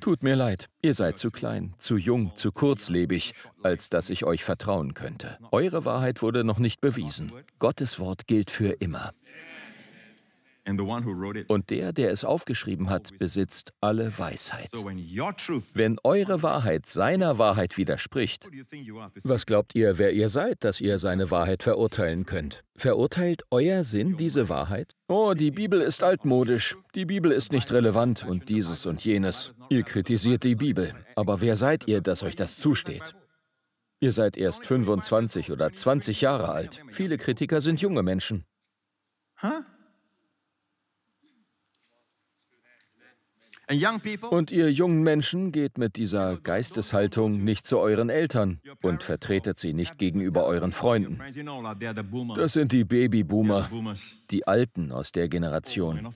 Tut mir leid, ihr seid zu klein, zu jung, zu kurzlebig, als dass ich euch vertrauen könnte. Eure Wahrheit wurde noch nicht bewiesen. Gottes Wort gilt für immer. Und der, der es aufgeschrieben hat, besitzt alle Weisheit. Wenn eure Wahrheit seiner Wahrheit widerspricht, was glaubt ihr, wer ihr seid, dass ihr seine Wahrheit verurteilen könnt? Verurteilt euer Sinn diese Wahrheit? Oh, die Bibel ist altmodisch, die Bibel ist nicht relevant und dieses und jenes. Ihr kritisiert die Bibel, aber wer seid ihr, dass euch das zusteht? Ihr seid erst 25 oder 20 Jahre alt. Viele Kritiker sind junge Menschen. Huh? Und ihr jungen Menschen geht mit dieser Geisteshaltung nicht zu euren Eltern und vertretet sie nicht gegenüber euren Freunden. Das sind die Babyboomer, die Alten aus der Generation.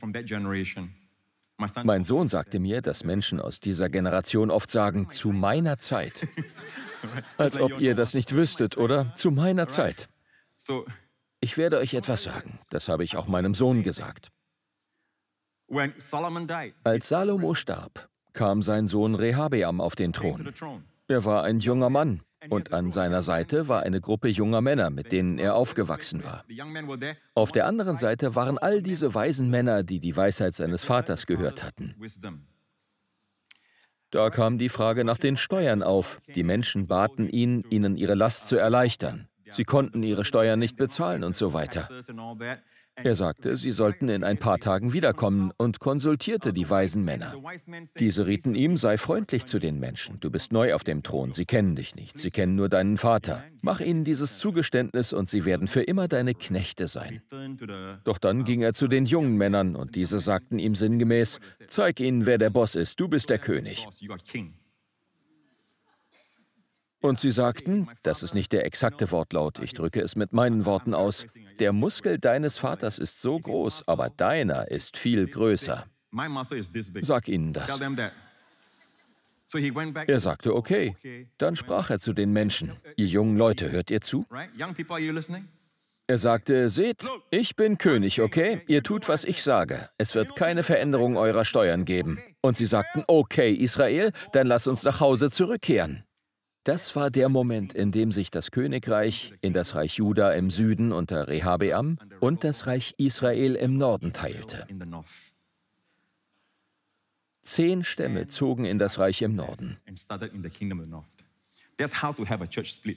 Mein Sohn sagte mir, dass Menschen aus dieser Generation oft sagen, zu meiner Zeit. Als ob ihr das nicht wüsstet, oder? Zu meiner Zeit. Ich werde euch etwas sagen. Das habe ich auch meinem Sohn gesagt. Als Salomo starb, kam sein Sohn Rehabeam auf den Thron. Er war ein junger Mann und an seiner Seite war eine Gruppe junger Männer, mit denen er aufgewachsen war. Auf der anderen Seite waren all diese weisen Männer, die die Weisheit seines Vaters gehört hatten. Da kam die Frage nach den Steuern auf. Die Menschen baten ihn, ihnen ihre Last zu erleichtern. Sie konnten ihre Steuern nicht bezahlen und so weiter. Er sagte, sie sollten in ein paar Tagen wiederkommen und konsultierte die weisen Männer. Diese rieten ihm, sei freundlich zu den Menschen. Du bist neu auf dem Thron, sie kennen dich nicht, sie kennen nur deinen Vater. Mach ihnen dieses Zugeständnis und sie werden für immer deine Knechte sein. Doch dann ging er zu den jungen Männern und diese sagten ihm sinngemäß, zeig ihnen, wer der Boss ist, du bist der König. Und sie sagten, das ist nicht der exakte Wortlaut, ich drücke es mit meinen Worten aus, der Muskel deines Vaters ist so groß, aber deiner ist viel größer. Sag ihnen das. Er sagte, okay. Dann sprach er zu den Menschen, ihr jungen Leute, hört ihr zu? Er sagte, seht, ich bin König, okay? Ihr tut, was ich sage. Es wird keine Veränderung eurer Steuern geben. Und sie sagten, okay, Israel, dann lass uns nach Hause zurückkehren. Das war der Moment, in dem sich das Königreich in das Reich Juda im Süden unter Rehabeam und das Reich Israel im Norden teilte. Zehn Stämme zogen in das Reich im Norden.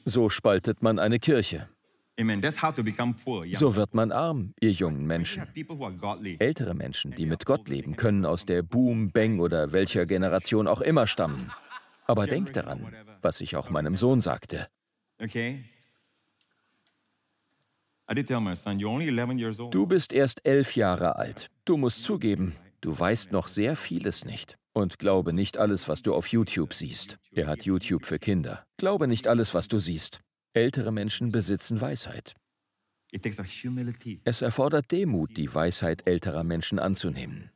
So spaltet man eine Kirche. So wird man arm, ihr jungen Menschen. Ältere Menschen, die mit Gott leben, können aus der Boom, Bang oder welcher Generation auch immer stammen. Aber denkt daran, was ich auch meinem Sohn sagte. Du bist erst elf Jahre alt. Du musst zugeben, du weißt noch sehr vieles nicht. Und glaube nicht alles, was du auf YouTube siehst. Er hat YouTube für Kinder. Glaube nicht alles, was du siehst. Ältere Menschen besitzen Weisheit. Es erfordert Demut, die Weisheit älterer Menschen anzunehmen.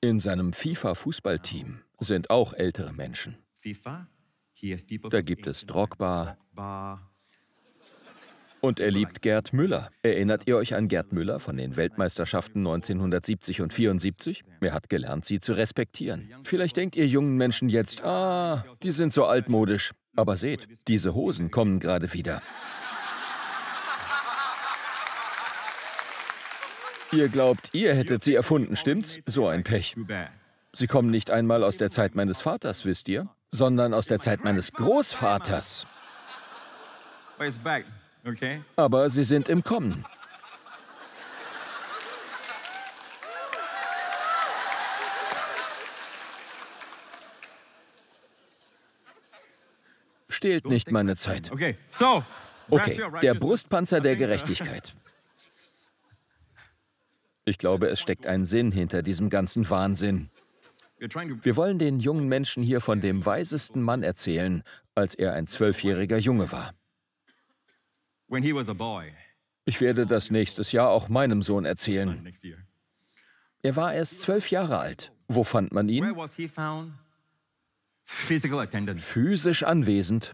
In seinem FIFA-Fußballteam sind auch ältere Menschen. Da gibt es Drogba. Und er liebt Gerd Müller. Erinnert ihr euch an Gerd Müller von den Weltmeisterschaften 1970 und 74? Er hat gelernt, sie zu respektieren. Vielleicht denkt ihr jungen Menschen jetzt, ah, die sind so altmodisch. Aber seht, diese Hosen kommen gerade wieder. Ihr glaubt, ihr hättet sie erfunden, stimmt's? So ein Pech. Sie kommen nicht einmal aus der Zeit meines Vaters, wisst ihr? sondern aus der Zeit meines Großvaters. Aber sie sind im Kommen. Stehlt nicht meine Zeit. Okay, der Brustpanzer der Gerechtigkeit. Ich glaube, es steckt ein Sinn hinter diesem ganzen Wahnsinn. Wir wollen den jungen Menschen hier von dem weisesten Mann erzählen, als er ein zwölfjähriger Junge war. Ich werde das nächstes Jahr auch meinem Sohn erzählen. Er war erst zwölf Jahre alt. Wo fand man ihn? Physisch anwesend.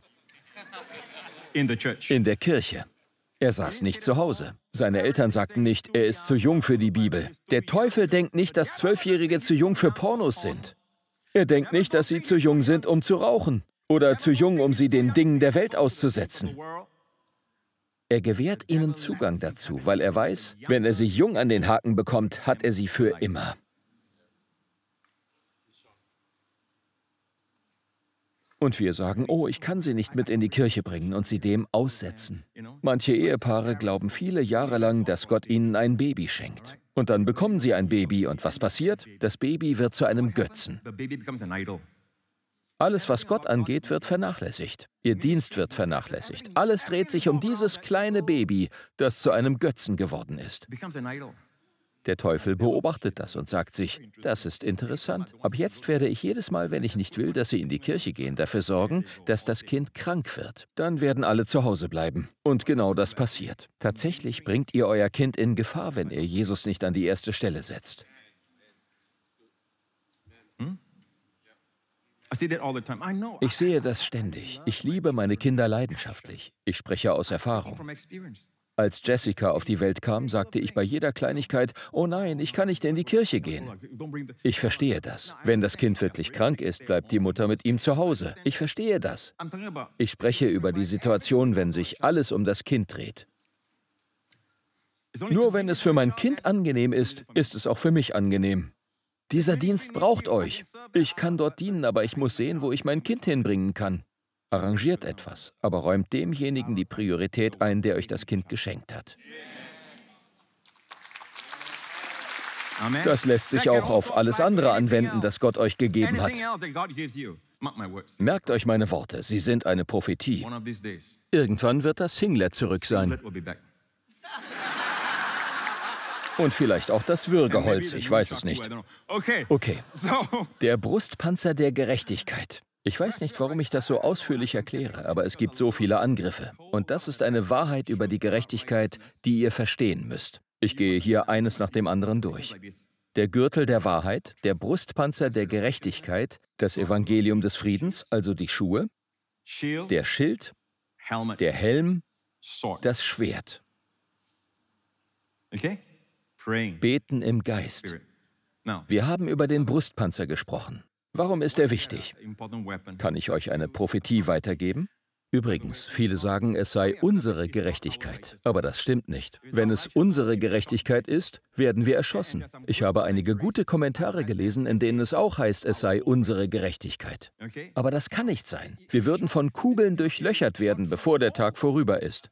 In der Kirche. Er saß nicht zu Hause. Seine Eltern sagten nicht, er ist zu jung für die Bibel. Der Teufel denkt nicht, dass Zwölfjährige zu jung für Pornos sind. Er denkt nicht, dass sie zu jung sind, um zu rauchen oder zu jung, um sie den Dingen der Welt auszusetzen. Er gewährt ihnen Zugang dazu, weil er weiß, wenn er sie jung an den Haken bekommt, hat er sie für immer. Und wir sagen, oh, ich kann sie nicht mit in die Kirche bringen und sie dem aussetzen. Manche Ehepaare glauben viele Jahre lang, dass Gott ihnen ein Baby schenkt. Und dann bekommen sie ein Baby und was passiert? Das Baby wird zu einem Götzen. Alles, was Gott angeht, wird vernachlässigt. Ihr Dienst wird vernachlässigt. Alles dreht sich um dieses kleine Baby, das zu einem Götzen geworden ist. Der Teufel beobachtet das und sagt sich, das ist interessant. Ab jetzt werde ich jedes Mal, wenn ich nicht will, dass sie in die Kirche gehen, dafür sorgen, dass das Kind krank wird. Dann werden alle zu Hause bleiben. Und genau das passiert. Tatsächlich bringt ihr euer Kind in Gefahr, wenn ihr Jesus nicht an die erste Stelle setzt. Hm? Ich sehe das ständig. Ich liebe meine Kinder leidenschaftlich. Ich spreche aus Erfahrung. Als Jessica auf die Welt kam, sagte ich bei jeder Kleinigkeit, oh nein, ich kann nicht in die Kirche gehen. Ich verstehe das. Wenn das Kind wirklich krank ist, bleibt die Mutter mit ihm zu Hause. Ich verstehe das. Ich spreche über die Situation, wenn sich alles um das Kind dreht. Nur wenn es für mein Kind angenehm ist, ist es auch für mich angenehm. Dieser Dienst braucht euch. Ich kann dort dienen, aber ich muss sehen, wo ich mein Kind hinbringen kann. Arrangiert etwas, aber räumt demjenigen die Priorität ein, der euch das Kind geschenkt hat. Das lässt sich auch auf alles andere anwenden, das Gott euch gegeben hat. Merkt euch meine Worte, sie sind eine Prophetie. Irgendwann wird das Singlet zurück sein. Und vielleicht auch das Würgeholz, ich weiß es nicht. Okay. Der Brustpanzer der Gerechtigkeit. Ich weiß nicht, warum ich das so ausführlich erkläre, aber es gibt so viele Angriffe. Und das ist eine Wahrheit über die Gerechtigkeit, die ihr verstehen müsst. Ich gehe hier eines nach dem anderen durch. Der Gürtel der Wahrheit, der Brustpanzer der Gerechtigkeit, das Evangelium des Friedens, also die Schuhe, der Schild, der Helm, das Schwert. Beten im Geist. Wir haben über den Brustpanzer gesprochen. Warum ist er wichtig? Kann ich euch eine Prophetie weitergeben? Übrigens, viele sagen, es sei unsere Gerechtigkeit. Aber das stimmt nicht. Wenn es unsere Gerechtigkeit ist, werden wir erschossen. Ich habe einige gute Kommentare gelesen, in denen es auch heißt, es sei unsere Gerechtigkeit. Aber das kann nicht sein. Wir würden von Kugeln durchlöchert werden, bevor der Tag vorüber ist.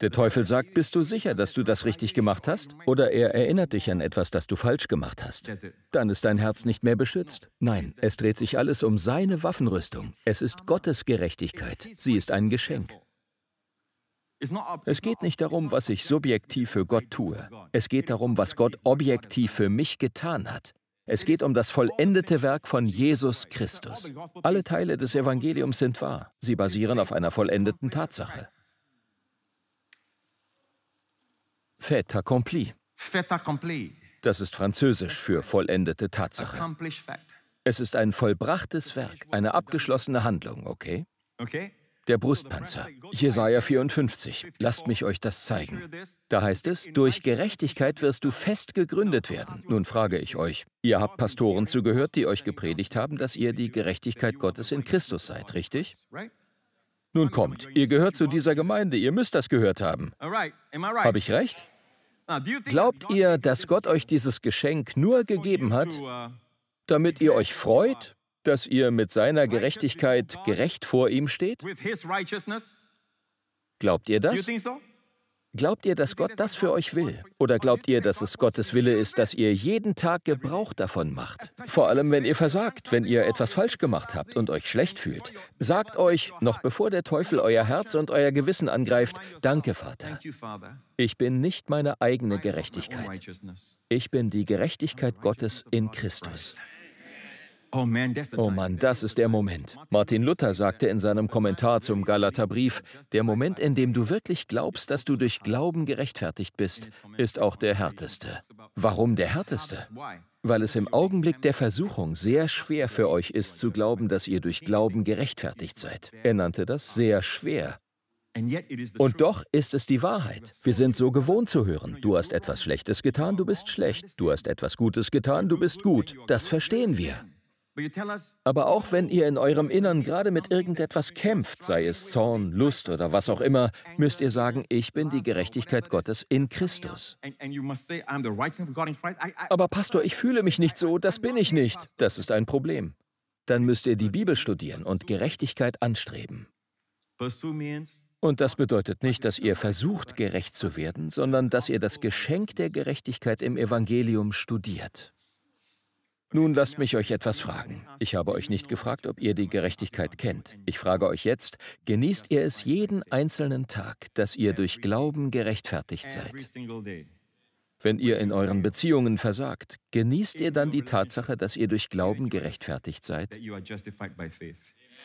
Der Teufel sagt, bist du sicher, dass du das richtig gemacht hast? Oder er erinnert dich an etwas, das du falsch gemacht hast. Dann ist dein Herz nicht mehr beschützt. Nein, es dreht sich alles um seine Waffenrüstung. Es ist Gottes Gerechtigkeit. Sie ist ein Geschenk. Es geht nicht darum, was ich subjektiv für Gott tue. Es geht darum, was Gott objektiv für mich getan hat. Es geht um das vollendete Werk von Jesus Christus. Alle Teile des Evangeliums sind wahr. Sie basieren auf einer vollendeten Tatsache. Fait accompli. Fait accompli. Das ist französisch für vollendete Tatsache. Es ist ein vollbrachtes Werk, eine abgeschlossene Handlung, okay? Okay. Der Brustpanzer, Jesaja 54. Lasst mich euch das zeigen. Da heißt es, durch Gerechtigkeit wirst du fest gegründet werden. Nun frage ich euch, ihr habt Pastoren zugehört, die euch gepredigt haben, dass ihr die Gerechtigkeit Gottes in Christus seid, richtig? Nun kommt, ihr gehört zu dieser Gemeinde, ihr müsst das gehört haben. Habe ich recht? Glaubt ihr, dass Gott euch dieses Geschenk nur gegeben hat, damit ihr euch freut, dass ihr mit seiner Gerechtigkeit gerecht vor ihm steht? Glaubt ihr das? Glaubt ihr, dass Gott das für euch will? Oder glaubt ihr, dass es Gottes Wille ist, dass ihr jeden Tag Gebrauch davon macht? Vor allem, wenn ihr versagt, wenn ihr etwas falsch gemacht habt und euch schlecht fühlt. Sagt euch, noch bevor der Teufel euer Herz und euer Gewissen angreift, danke Vater. Ich bin nicht meine eigene Gerechtigkeit. Ich bin die Gerechtigkeit Gottes in Christus. Oh Mann, oh das ist der Moment. Martin Luther sagte in seinem Kommentar zum Galaterbrief, der Moment, in dem du wirklich glaubst, dass du durch Glauben gerechtfertigt bist, ist auch der härteste. Warum der härteste? Weil es im Augenblick der Versuchung sehr schwer für euch ist zu glauben, dass ihr durch Glauben gerechtfertigt seid. Er nannte das sehr schwer. Und doch ist es die Wahrheit. Wir sind so gewohnt zu hören. Du hast etwas Schlechtes getan, du bist schlecht. Du hast etwas Gutes getan, du bist gut. Das verstehen wir. Aber auch wenn ihr in eurem Innern gerade mit irgendetwas kämpft, sei es Zorn, Lust oder was auch immer, müsst ihr sagen, ich bin die Gerechtigkeit Gottes in Christus. Aber Pastor, ich fühle mich nicht so, das bin ich nicht. Das ist ein Problem. Dann müsst ihr die Bibel studieren und Gerechtigkeit anstreben. Und das bedeutet nicht, dass ihr versucht, gerecht zu werden, sondern dass ihr das Geschenk der Gerechtigkeit im Evangelium studiert. Nun lasst mich euch etwas fragen. Ich habe euch nicht gefragt, ob ihr die Gerechtigkeit kennt. Ich frage euch jetzt, genießt ihr es jeden einzelnen Tag, dass ihr durch Glauben gerechtfertigt seid? Wenn ihr in euren Beziehungen versagt, genießt ihr dann die Tatsache, dass ihr durch Glauben gerechtfertigt seid?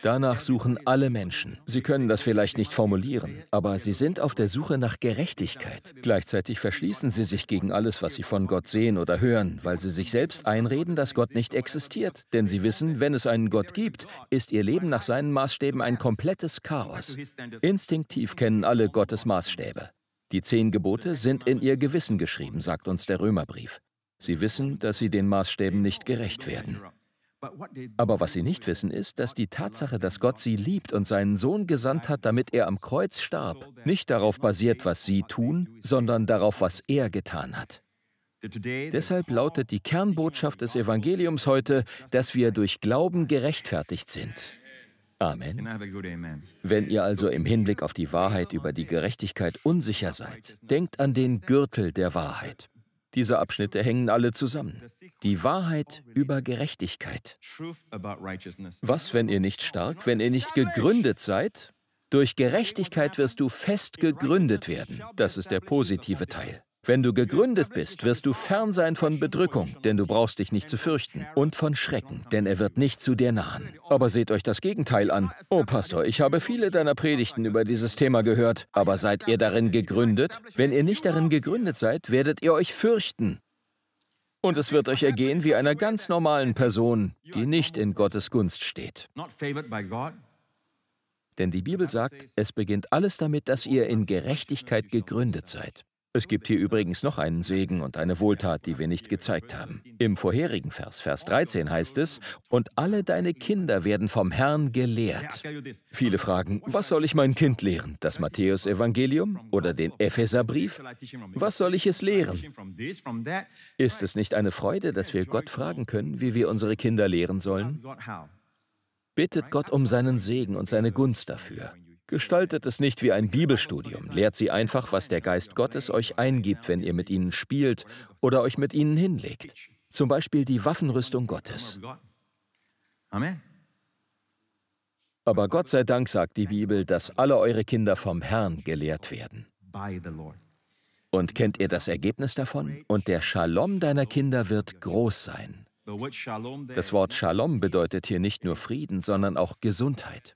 Danach suchen alle Menschen. Sie können das vielleicht nicht formulieren, aber sie sind auf der Suche nach Gerechtigkeit. Gleichzeitig verschließen sie sich gegen alles, was sie von Gott sehen oder hören, weil sie sich selbst einreden, dass Gott nicht existiert. Denn sie wissen, wenn es einen Gott gibt, ist ihr Leben nach seinen Maßstäben ein komplettes Chaos. Instinktiv kennen alle Gottes Maßstäbe. Die zehn Gebote sind in ihr Gewissen geschrieben, sagt uns der Römerbrief. Sie wissen, dass sie den Maßstäben nicht gerecht werden. Aber was sie nicht wissen, ist, dass die Tatsache, dass Gott sie liebt und seinen Sohn gesandt hat, damit er am Kreuz starb, nicht darauf basiert, was sie tun, sondern darauf, was er getan hat. Deshalb lautet die Kernbotschaft des Evangeliums heute, dass wir durch Glauben gerechtfertigt sind. Amen. Wenn ihr also im Hinblick auf die Wahrheit über die Gerechtigkeit unsicher seid, denkt an den Gürtel der Wahrheit. Diese Abschnitte hängen alle zusammen. Die Wahrheit über Gerechtigkeit. Was, wenn ihr nicht stark, wenn ihr nicht gegründet seid? Durch Gerechtigkeit wirst du fest gegründet werden. Das ist der positive Teil. Wenn du gegründet bist, wirst du fern sein von Bedrückung, denn du brauchst dich nicht zu fürchten, und von Schrecken, denn er wird nicht zu dir nahen. Aber seht euch das Gegenteil an. Oh Pastor, ich habe viele deiner Predigten über dieses Thema gehört, aber seid ihr darin gegründet? Wenn ihr nicht darin gegründet seid, werdet ihr euch fürchten. Und es wird euch ergehen wie einer ganz normalen Person, die nicht in Gottes Gunst steht. Denn die Bibel sagt, es beginnt alles damit, dass ihr in Gerechtigkeit gegründet seid. Es gibt hier übrigens noch einen Segen und eine Wohltat, die wir nicht gezeigt haben. Im vorherigen Vers, Vers 13 heißt es, und alle deine Kinder werden vom Herrn gelehrt. Viele fragen, was soll ich mein Kind lehren? Das Matthäusevangelium oder den Epheserbrief? Was soll ich es lehren? Ist es nicht eine Freude, dass wir Gott fragen können, wie wir unsere Kinder lehren sollen? Bittet Gott um seinen Segen und seine Gunst dafür. Gestaltet es nicht wie ein Bibelstudium, lehrt sie einfach, was der Geist Gottes euch eingibt, wenn ihr mit ihnen spielt oder euch mit ihnen hinlegt. Zum Beispiel die Waffenrüstung Gottes. Amen. Aber Gott sei Dank sagt die Bibel, dass alle eure Kinder vom Herrn gelehrt werden. Und kennt ihr das Ergebnis davon? Und der Shalom deiner Kinder wird groß sein. Das Wort Shalom bedeutet hier nicht nur Frieden, sondern auch Gesundheit.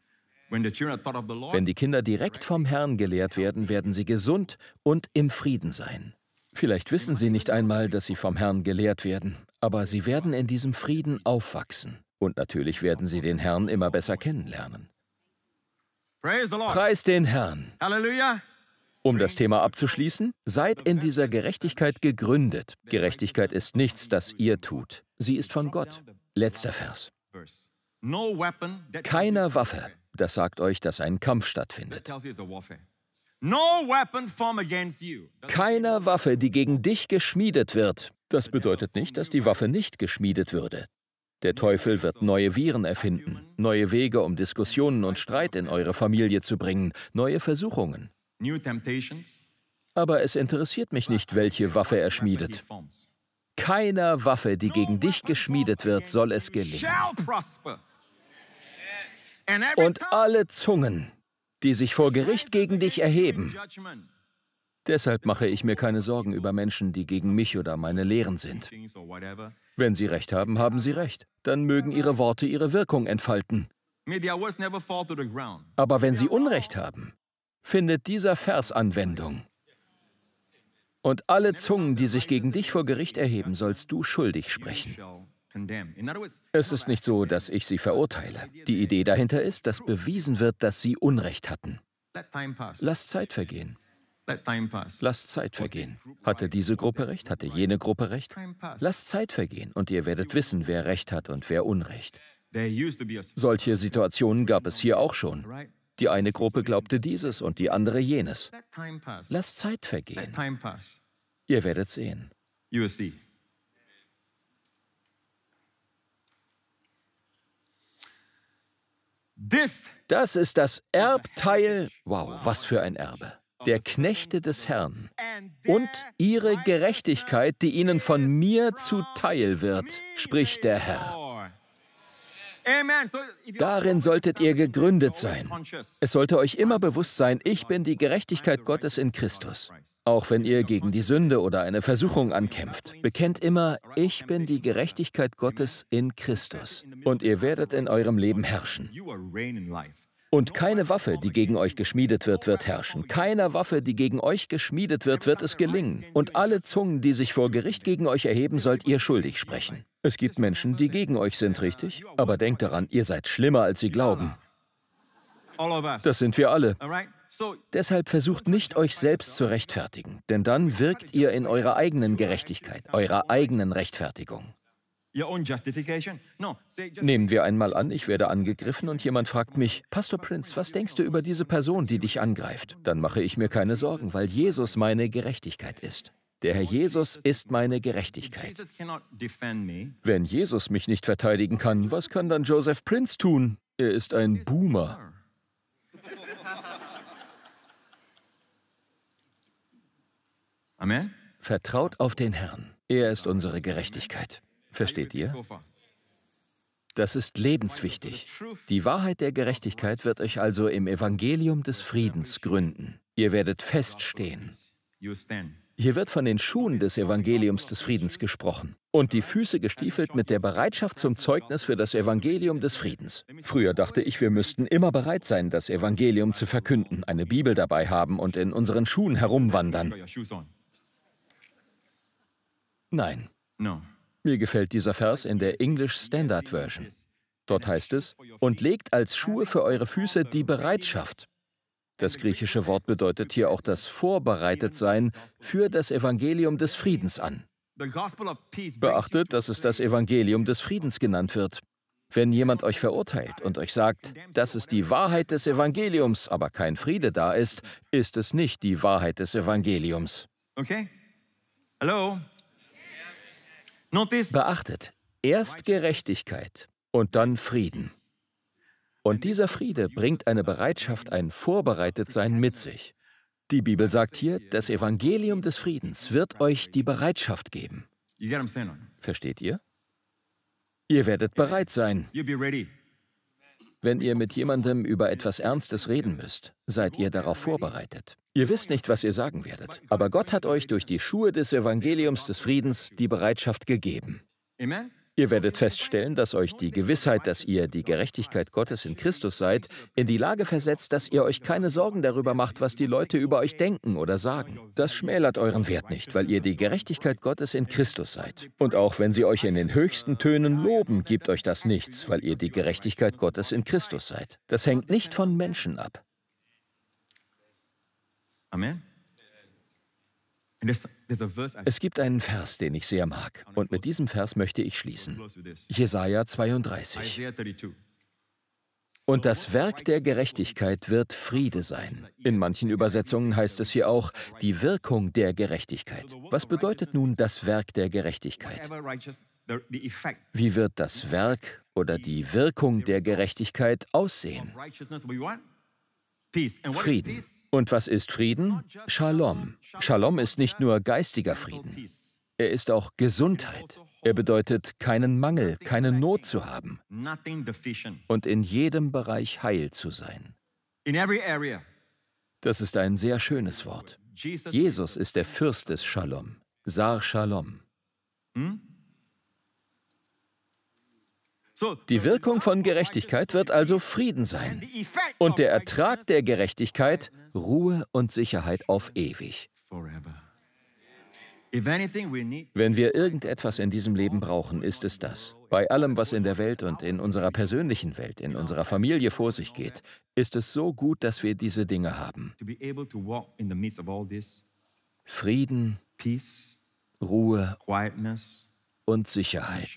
Wenn die Kinder direkt vom Herrn gelehrt werden, werden sie gesund und im Frieden sein. Vielleicht wissen sie nicht einmal, dass sie vom Herrn gelehrt werden, aber sie werden in diesem Frieden aufwachsen. Und natürlich werden sie den Herrn immer besser kennenlernen. Preis den Herrn. Halleluja. Um das Thema abzuschließen, seid in dieser Gerechtigkeit gegründet. Gerechtigkeit ist nichts, das ihr tut. Sie ist von Gott. Letzter Vers. Keiner Waffe, das sagt euch, dass ein Kampf stattfindet. Keiner Waffe, die gegen dich geschmiedet wird. Das bedeutet nicht, dass die Waffe nicht geschmiedet würde. Der Teufel wird neue Viren erfinden, neue Wege, um Diskussionen und Streit in eure Familie zu bringen, neue Versuchungen. Aber es interessiert mich nicht, welche Waffe er schmiedet. Keiner Waffe, die gegen dich geschmiedet wird, soll es gelingen und alle Zungen, die sich vor Gericht gegen dich erheben. Deshalb mache ich mir keine Sorgen über Menschen, die gegen mich oder meine Lehren sind. Wenn sie recht haben, haben sie recht. Dann mögen ihre Worte ihre Wirkung entfalten. Aber wenn sie Unrecht haben, findet dieser Vers Anwendung. Und alle Zungen, die sich gegen dich vor Gericht erheben, sollst du schuldig sprechen. Es ist nicht so, dass ich sie verurteile. Die Idee dahinter ist, dass bewiesen wird, dass sie Unrecht hatten. Lass Zeit vergehen. Lass Zeit vergehen. Hatte diese Gruppe recht? Hatte jene Gruppe recht? Lass Zeit vergehen und ihr werdet wissen, wer recht hat und wer Unrecht. Solche Situationen gab es hier auch schon. Die eine Gruppe glaubte dieses und die andere jenes. Lass Zeit vergehen. Ihr werdet sehen. Das ist das Erbteil, wow, was für ein Erbe, der Knechte des Herrn und ihre Gerechtigkeit, die ihnen von mir zuteil wird, spricht der Herr. Darin solltet ihr gegründet sein. Es sollte euch immer bewusst sein, ich bin die Gerechtigkeit Gottes in Christus. Auch wenn ihr gegen die Sünde oder eine Versuchung ankämpft, bekennt immer, ich bin die Gerechtigkeit Gottes in Christus. Und ihr werdet in eurem Leben herrschen. Und keine Waffe, die gegen euch geschmiedet wird, wird herrschen. Keiner Waffe, die gegen euch geschmiedet wird, wird es gelingen. Und alle Zungen, die sich vor Gericht gegen euch erheben, sollt ihr schuldig sprechen. Es gibt Menschen, die gegen euch sind, richtig? Aber denkt daran, ihr seid schlimmer, als sie glauben. Das sind wir alle. Deshalb versucht nicht, euch selbst zu rechtfertigen, denn dann wirkt ihr in eurer eigenen Gerechtigkeit, eurer eigenen Rechtfertigung. Nehmen wir einmal an, ich werde angegriffen und jemand fragt mich, Pastor Prince, was denkst du über diese Person, die dich angreift? Dann mache ich mir keine Sorgen, weil Jesus meine Gerechtigkeit ist. Der Herr Jesus ist meine Gerechtigkeit. Wenn Jesus mich nicht verteidigen kann, was kann dann Joseph Prince tun? Er ist ein Boomer. Amen. Vertraut auf den Herrn. Er ist unsere Gerechtigkeit. Versteht ihr? Das ist lebenswichtig. Die Wahrheit der Gerechtigkeit wird euch also im Evangelium des Friedens gründen. Ihr werdet feststehen. Hier wird von den Schuhen des Evangeliums des Friedens gesprochen und die Füße gestiefelt mit der Bereitschaft zum Zeugnis für das Evangelium des Friedens. Früher dachte ich, wir müssten immer bereit sein, das Evangelium zu verkünden, eine Bibel dabei haben und in unseren Schuhen herumwandern. Nein. Mir gefällt dieser Vers in der English Standard Version. Dort heißt es, und legt als Schuhe für eure Füße die Bereitschaft. Das griechische Wort bedeutet hier auch das Vorbereitetsein für das Evangelium des Friedens an. Beachtet, dass es das Evangelium des Friedens genannt wird. Wenn jemand euch verurteilt und euch sagt, das ist die Wahrheit des Evangeliums, aber kein Friede da ist, ist es nicht die Wahrheit des Evangeliums. Okay? Hallo? Beachtet, erst Gerechtigkeit und dann Frieden. Und dieser Friede bringt eine Bereitschaft, ein Vorbereitetsein mit sich. Die Bibel sagt hier, das Evangelium des Friedens wird euch die Bereitschaft geben. Versteht ihr? Ihr werdet bereit sein. Wenn ihr mit jemandem über etwas Ernstes reden müsst, seid ihr darauf vorbereitet. Ihr wisst nicht, was ihr sagen werdet, aber Gott hat euch durch die Schuhe des Evangeliums des Friedens die Bereitschaft gegeben. Amen? Ihr werdet feststellen, dass euch die Gewissheit, dass ihr die Gerechtigkeit Gottes in Christus seid, in die Lage versetzt, dass ihr euch keine Sorgen darüber macht, was die Leute über euch denken oder sagen. Das schmälert euren Wert nicht, weil ihr die Gerechtigkeit Gottes in Christus seid. Und auch wenn sie euch in den höchsten Tönen loben, gibt euch das nichts, weil ihr die Gerechtigkeit Gottes in Christus seid. Das hängt nicht von Menschen ab. Amen. Es gibt einen Vers, den ich sehr mag. Und mit diesem Vers möchte ich schließen. Jesaja 32. Und das Werk der Gerechtigkeit wird Friede sein. In manchen Übersetzungen heißt es hier auch die Wirkung der Gerechtigkeit. Was bedeutet nun das Werk der Gerechtigkeit? Wie wird das Werk oder die Wirkung der Gerechtigkeit aussehen? Frieden. Und was ist Frieden? Shalom. Shalom ist nicht nur geistiger Frieden. Er ist auch Gesundheit. Also er bedeutet, keinen Mangel, keine Not zu haben und in jedem Bereich heil zu sein. Das ist ein sehr schönes Wort. Jesus ist der Fürst des Shalom, Sar Shalom. Hm? Die Wirkung von Gerechtigkeit wird also Frieden sein. Und der Ertrag der Gerechtigkeit Ruhe und Sicherheit auf ewig. Wenn wir irgendetwas in diesem Leben brauchen, ist es das. Bei allem, was in der Welt und in unserer persönlichen Welt, in unserer Familie vor sich geht, ist es so gut, dass wir diese Dinge haben. Frieden, Ruhe und Sicherheit.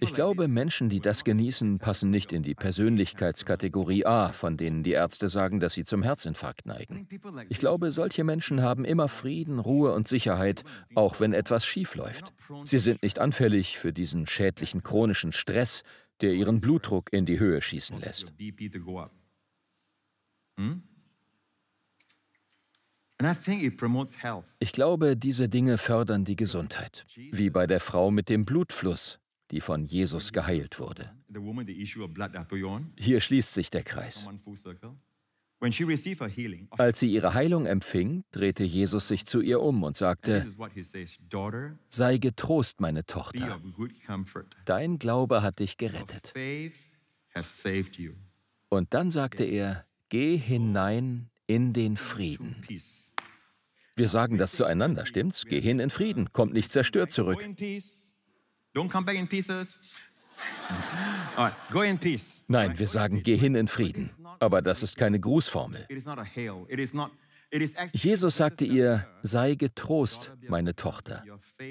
Ich glaube, Menschen, die das genießen, passen nicht in die Persönlichkeitskategorie A, von denen die Ärzte sagen, dass sie zum Herzinfarkt neigen. Ich glaube, solche Menschen haben immer Frieden, Ruhe und Sicherheit, auch wenn etwas schiefläuft. Sie sind nicht anfällig für diesen schädlichen chronischen Stress, der ihren Blutdruck in die Höhe schießen lässt. Hmm? Ich glaube, diese Dinge fördern die Gesundheit, wie bei der Frau mit dem Blutfluss, die von Jesus geheilt wurde. Hier schließt sich der Kreis. Oh, Als sie ihre Heilung empfing, drehte Jesus sich zu ihr um und sagte, sei getrost, meine Tochter, dein Glaube hat dich gerettet. Und dann sagte er, geh hinein in den Frieden. Wir sagen das zueinander, stimmt's? Geh hin in Frieden, kommt nicht zerstört zurück. Don't come back in pieces. Nein, wir sagen, geh hin in Frieden. Aber das ist keine Grußformel. Jesus sagte ihr, sei getrost, meine Tochter.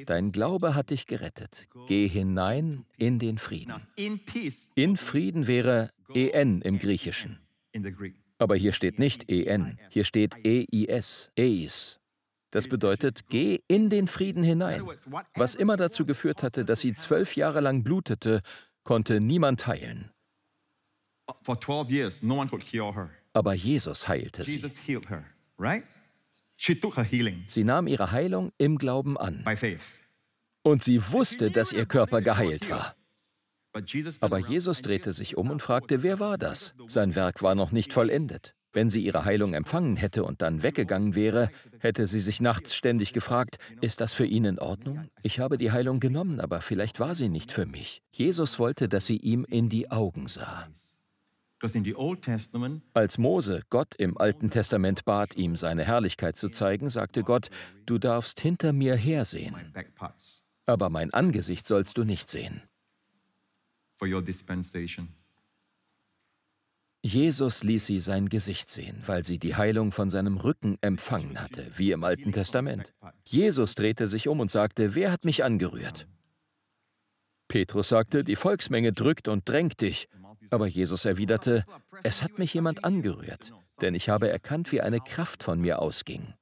Dein Glaube hat dich gerettet. Geh hinein in den Frieden. In Frieden wäre en im Griechischen. Aber hier steht nicht en, hier steht eis, eis. Das bedeutet, geh in den Frieden hinein. Was immer dazu geführt hatte, dass sie zwölf Jahre lang blutete, konnte niemand heilen. Aber Jesus heilte sie. Sie nahm ihre Heilung im Glauben an. Und sie wusste, dass ihr Körper geheilt war. Aber Jesus drehte sich um und fragte, wer war das? Sein Werk war noch nicht vollendet. Wenn sie ihre Heilung empfangen hätte und dann weggegangen wäre, hätte sie sich nachts ständig gefragt, ist das für ihn in Ordnung? Ich habe die Heilung genommen, aber vielleicht war sie nicht für mich. Jesus wollte, dass sie ihm in die Augen sah. Als Mose Gott im Alten Testament bat, ihm seine Herrlichkeit zu zeigen, sagte Gott, du darfst hinter mir hersehen, aber mein Angesicht sollst du nicht sehen. For your dispensation. Jesus ließ sie sein Gesicht sehen, weil sie die Heilung von seinem Rücken empfangen hatte, wie im Alten Testament. Jesus drehte sich um und sagte, wer hat mich angerührt? Petrus sagte, die Volksmenge drückt und drängt dich. Aber Jesus erwiderte, es hat mich jemand angerührt, denn ich habe erkannt, wie eine Kraft von mir ausging.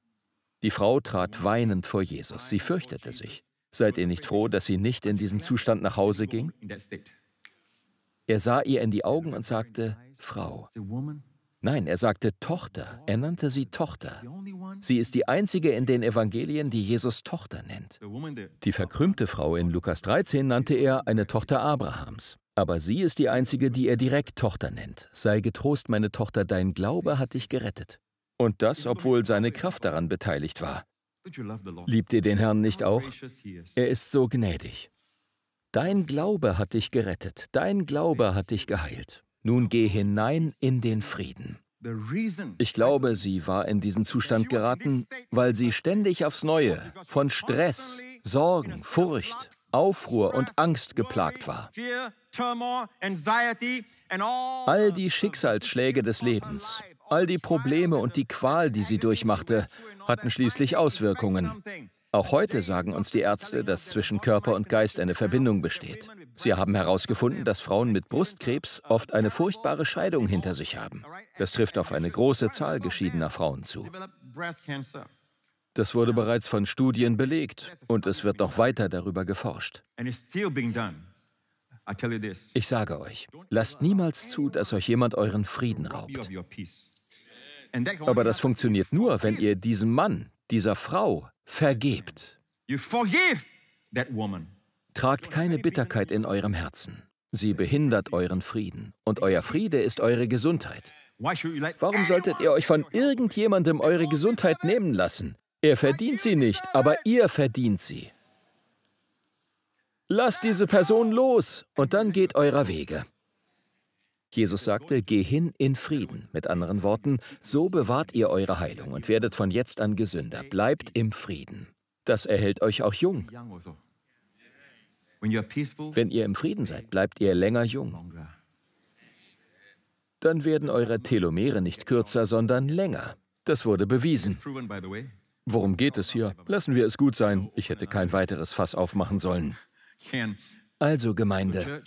Die Frau trat weinend vor Jesus, sie fürchtete sich. Seid ihr nicht froh, dass sie nicht in diesem Zustand nach Hause ging? Er sah ihr in die Augen und sagte, Frau. Nein, er sagte Tochter. Er nannte sie Tochter. Sie ist die einzige in den Evangelien, die Jesus Tochter nennt. Die verkrümmte Frau in Lukas 13 nannte er eine Tochter Abrahams. Aber sie ist die einzige, die er direkt Tochter nennt. Sei getrost, meine Tochter, dein Glaube hat dich gerettet. Und das, obwohl seine Kraft daran beteiligt war. Liebt ihr den Herrn nicht auch? Er ist so gnädig. Dein Glaube hat dich gerettet, dein Glaube hat dich geheilt. Nun geh hinein in den Frieden. Ich glaube, sie war in diesen Zustand geraten, weil sie ständig aufs Neue von Stress, Sorgen, Furcht, Aufruhr und Angst geplagt war. All die Schicksalsschläge des Lebens, all die Probleme und die Qual, die sie durchmachte, hatten schließlich Auswirkungen. Auch heute sagen uns die Ärzte, dass zwischen Körper und Geist eine Verbindung besteht. Sie haben herausgefunden, dass Frauen mit Brustkrebs oft eine furchtbare Scheidung hinter sich haben. Das trifft auf eine große Zahl geschiedener Frauen zu. Das wurde bereits von Studien belegt und es wird noch weiter darüber geforscht. Ich sage euch, lasst niemals zu, dass euch jemand euren Frieden raubt. Aber das funktioniert nur, wenn ihr diesem Mann, dieser Frau vergebt. You forgive that woman. Tragt keine Bitterkeit in eurem Herzen. Sie behindert euren Frieden. Und euer Friede ist eure Gesundheit. Warum solltet ihr euch von irgendjemandem eure Gesundheit nehmen lassen? Er verdient sie nicht, aber ihr verdient sie. Lasst diese Person los und dann geht eurer Wege. Jesus sagte, geh hin in Frieden. Mit anderen Worten, so bewahrt ihr eure Heilung und werdet von jetzt an gesünder. Bleibt im Frieden. Das erhält euch auch jung. Wenn ihr im Frieden seid, bleibt ihr länger jung. Dann werden eure Telomere nicht kürzer, sondern länger. Das wurde bewiesen. Worum geht es hier? Lassen wir es gut sein. Ich hätte kein weiteres Fass aufmachen sollen. Also Gemeinde,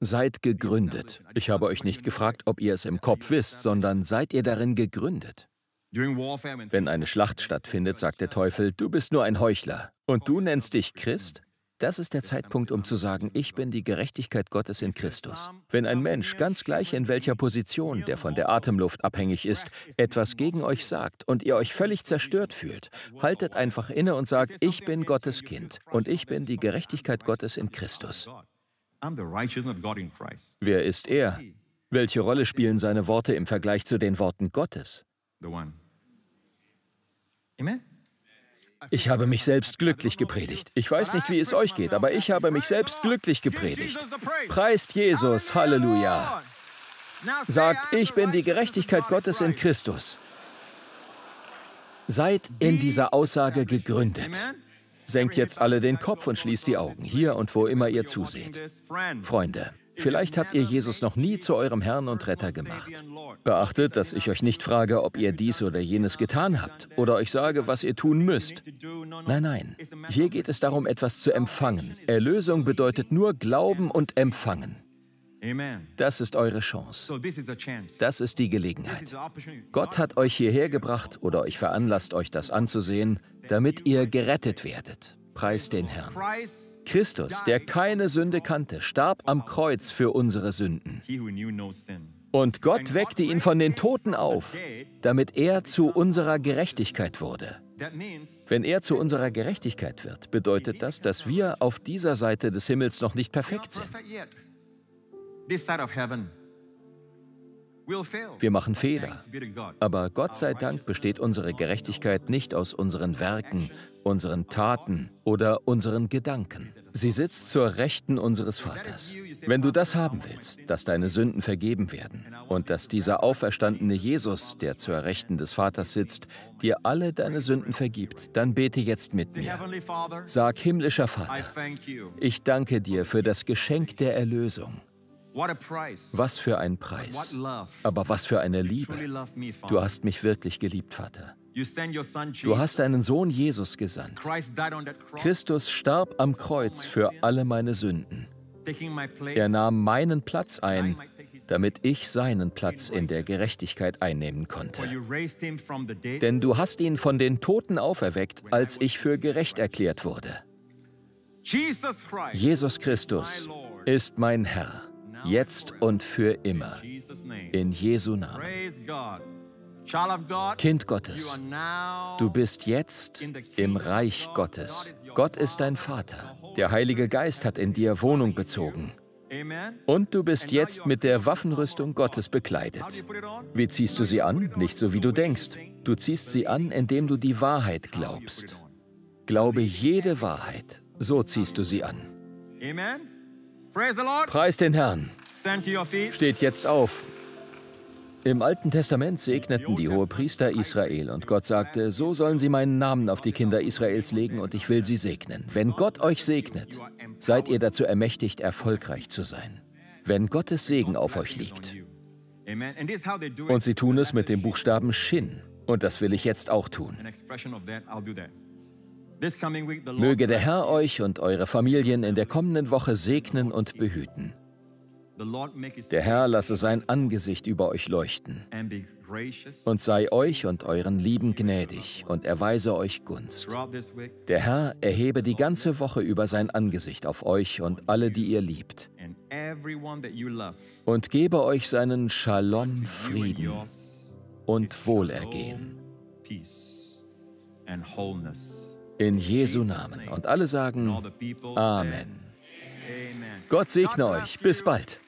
seid gegründet. Ich habe euch nicht gefragt, ob ihr es im Kopf wisst, sondern seid ihr darin gegründet. Wenn eine Schlacht stattfindet, sagt der Teufel, du bist nur ein Heuchler. Und du nennst dich Christ? Das ist der Zeitpunkt, um zu sagen, ich bin die Gerechtigkeit Gottes in Christus. Wenn ein Mensch, ganz gleich in welcher Position, der von der Atemluft abhängig ist, etwas gegen euch sagt und ihr euch völlig zerstört fühlt, haltet einfach inne und sagt, ich bin Gottes Kind und ich bin die Gerechtigkeit Gottes in Christus. Wer ist er? Welche Rolle spielen seine Worte im Vergleich zu den Worten Gottes? Amen. Ich habe mich selbst glücklich gepredigt. Ich weiß nicht, wie es euch geht, aber ich habe mich selbst glücklich gepredigt. Preist Jesus, Halleluja. Sagt, ich bin die Gerechtigkeit Gottes in Christus. Seid in dieser Aussage gegründet. Senkt jetzt alle den Kopf und schließt die Augen, hier und wo immer ihr zuseht. Freunde, Vielleicht habt ihr Jesus noch nie zu eurem Herrn und Retter gemacht. Beachtet, dass ich euch nicht frage, ob ihr dies oder jenes getan habt oder euch sage, was ihr tun müsst. Nein, nein. Hier geht es darum, etwas zu empfangen. Erlösung bedeutet nur Glauben und Empfangen. Das ist eure Chance. Das ist die Gelegenheit. Gott hat euch hierher gebracht oder euch veranlasst, euch das anzusehen, damit ihr gerettet werdet. Preis den Herrn. Christus, der keine Sünde kannte, starb am Kreuz für unsere Sünden. Und Gott weckte ihn von den Toten auf, damit er zu unserer Gerechtigkeit wurde. Wenn er zu unserer Gerechtigkeit wird, bedeutet das, dass wir auf dieser Seite des Himmels noch nicht perfekt sind. Wir machen Fehler, aber Gott sei Dank besteht unsere Gerechtigkeit nicht aus unseren Werken, unseren Taten oder unseren Gedanken. Sie sitzt zur Rechten unseres Vaters. Wenn du das haben willst, dass deine Sünden vergeben werden und dass dieser auferstandene Jesus, der zur Rechten des Vaters sitzt, dir alle deine Sünden vergibt, dann bete jetzt mit mir. Sag, himmlischer Vater, ich danke dir für das Geschenk der Erlösung. Was für ein Preis. Aber was für eine Liebe. Du hast mich wirklich geliebt, Vater. Du hast deinen Sohn Jesus gesandt. Christus starb am Kreuz für alle meine Sünden. Er nahm meinen Platz ein, damit ich seinen Platz in der Gerechtigkeit einnehmen konnte. Denn du hast ihn von den Toten auferweckt, als ich für gerecht erklärt wurde. Jesus Christus ist mein Herr, jetzt und für immer. In Jesu Namen. Kind Gottes, du bist jetzt im Reich Gottes. Gott ist dein Vater. Der Heilige Geist hat in dir Wohnung bezogen. Und du bist jetzt mit der Waffenrüstung Gottes bekleidet. Wie ziehst du sie an? Nicht so, wie du denkst. Du ziehst sie an, indem du die Wahrheit glaubst. Glaube jede Wahrheit. So ziehst du sie an. Preis den Herrn. Steht jetzt auf. Im Alten Testament segneten die Hohepriester Israel und Gott sagte, so sollen sie meinen Namen auf die Kinder Israels legen und ich will sie segnen. Wenn Gott euch segnet, seid ihr dazu ermächtigt, erfolgreich zu sein. Wenn Gottes Segen auf euch liegt. Und sie tun es mit dem Buchstaben Shin. Und das will ich jetzt auch tun. Möge der Herr euch und eure Familien in der kommenden Woche segnen und behüten. Der Herr lasse sein Angesicht über euch leuchten und sei euch und euren Lieben gnädig und erweise euch Gunst. Der Herr erhebe die ganze Woche über sein Angesicht auf euch und alle, die ihr liebt, und gebe euch seinen Shalom Frieden und Wohlergehen. In Jesu Namen. Und alle sagen Amen. Gott segne euch. Bis bald.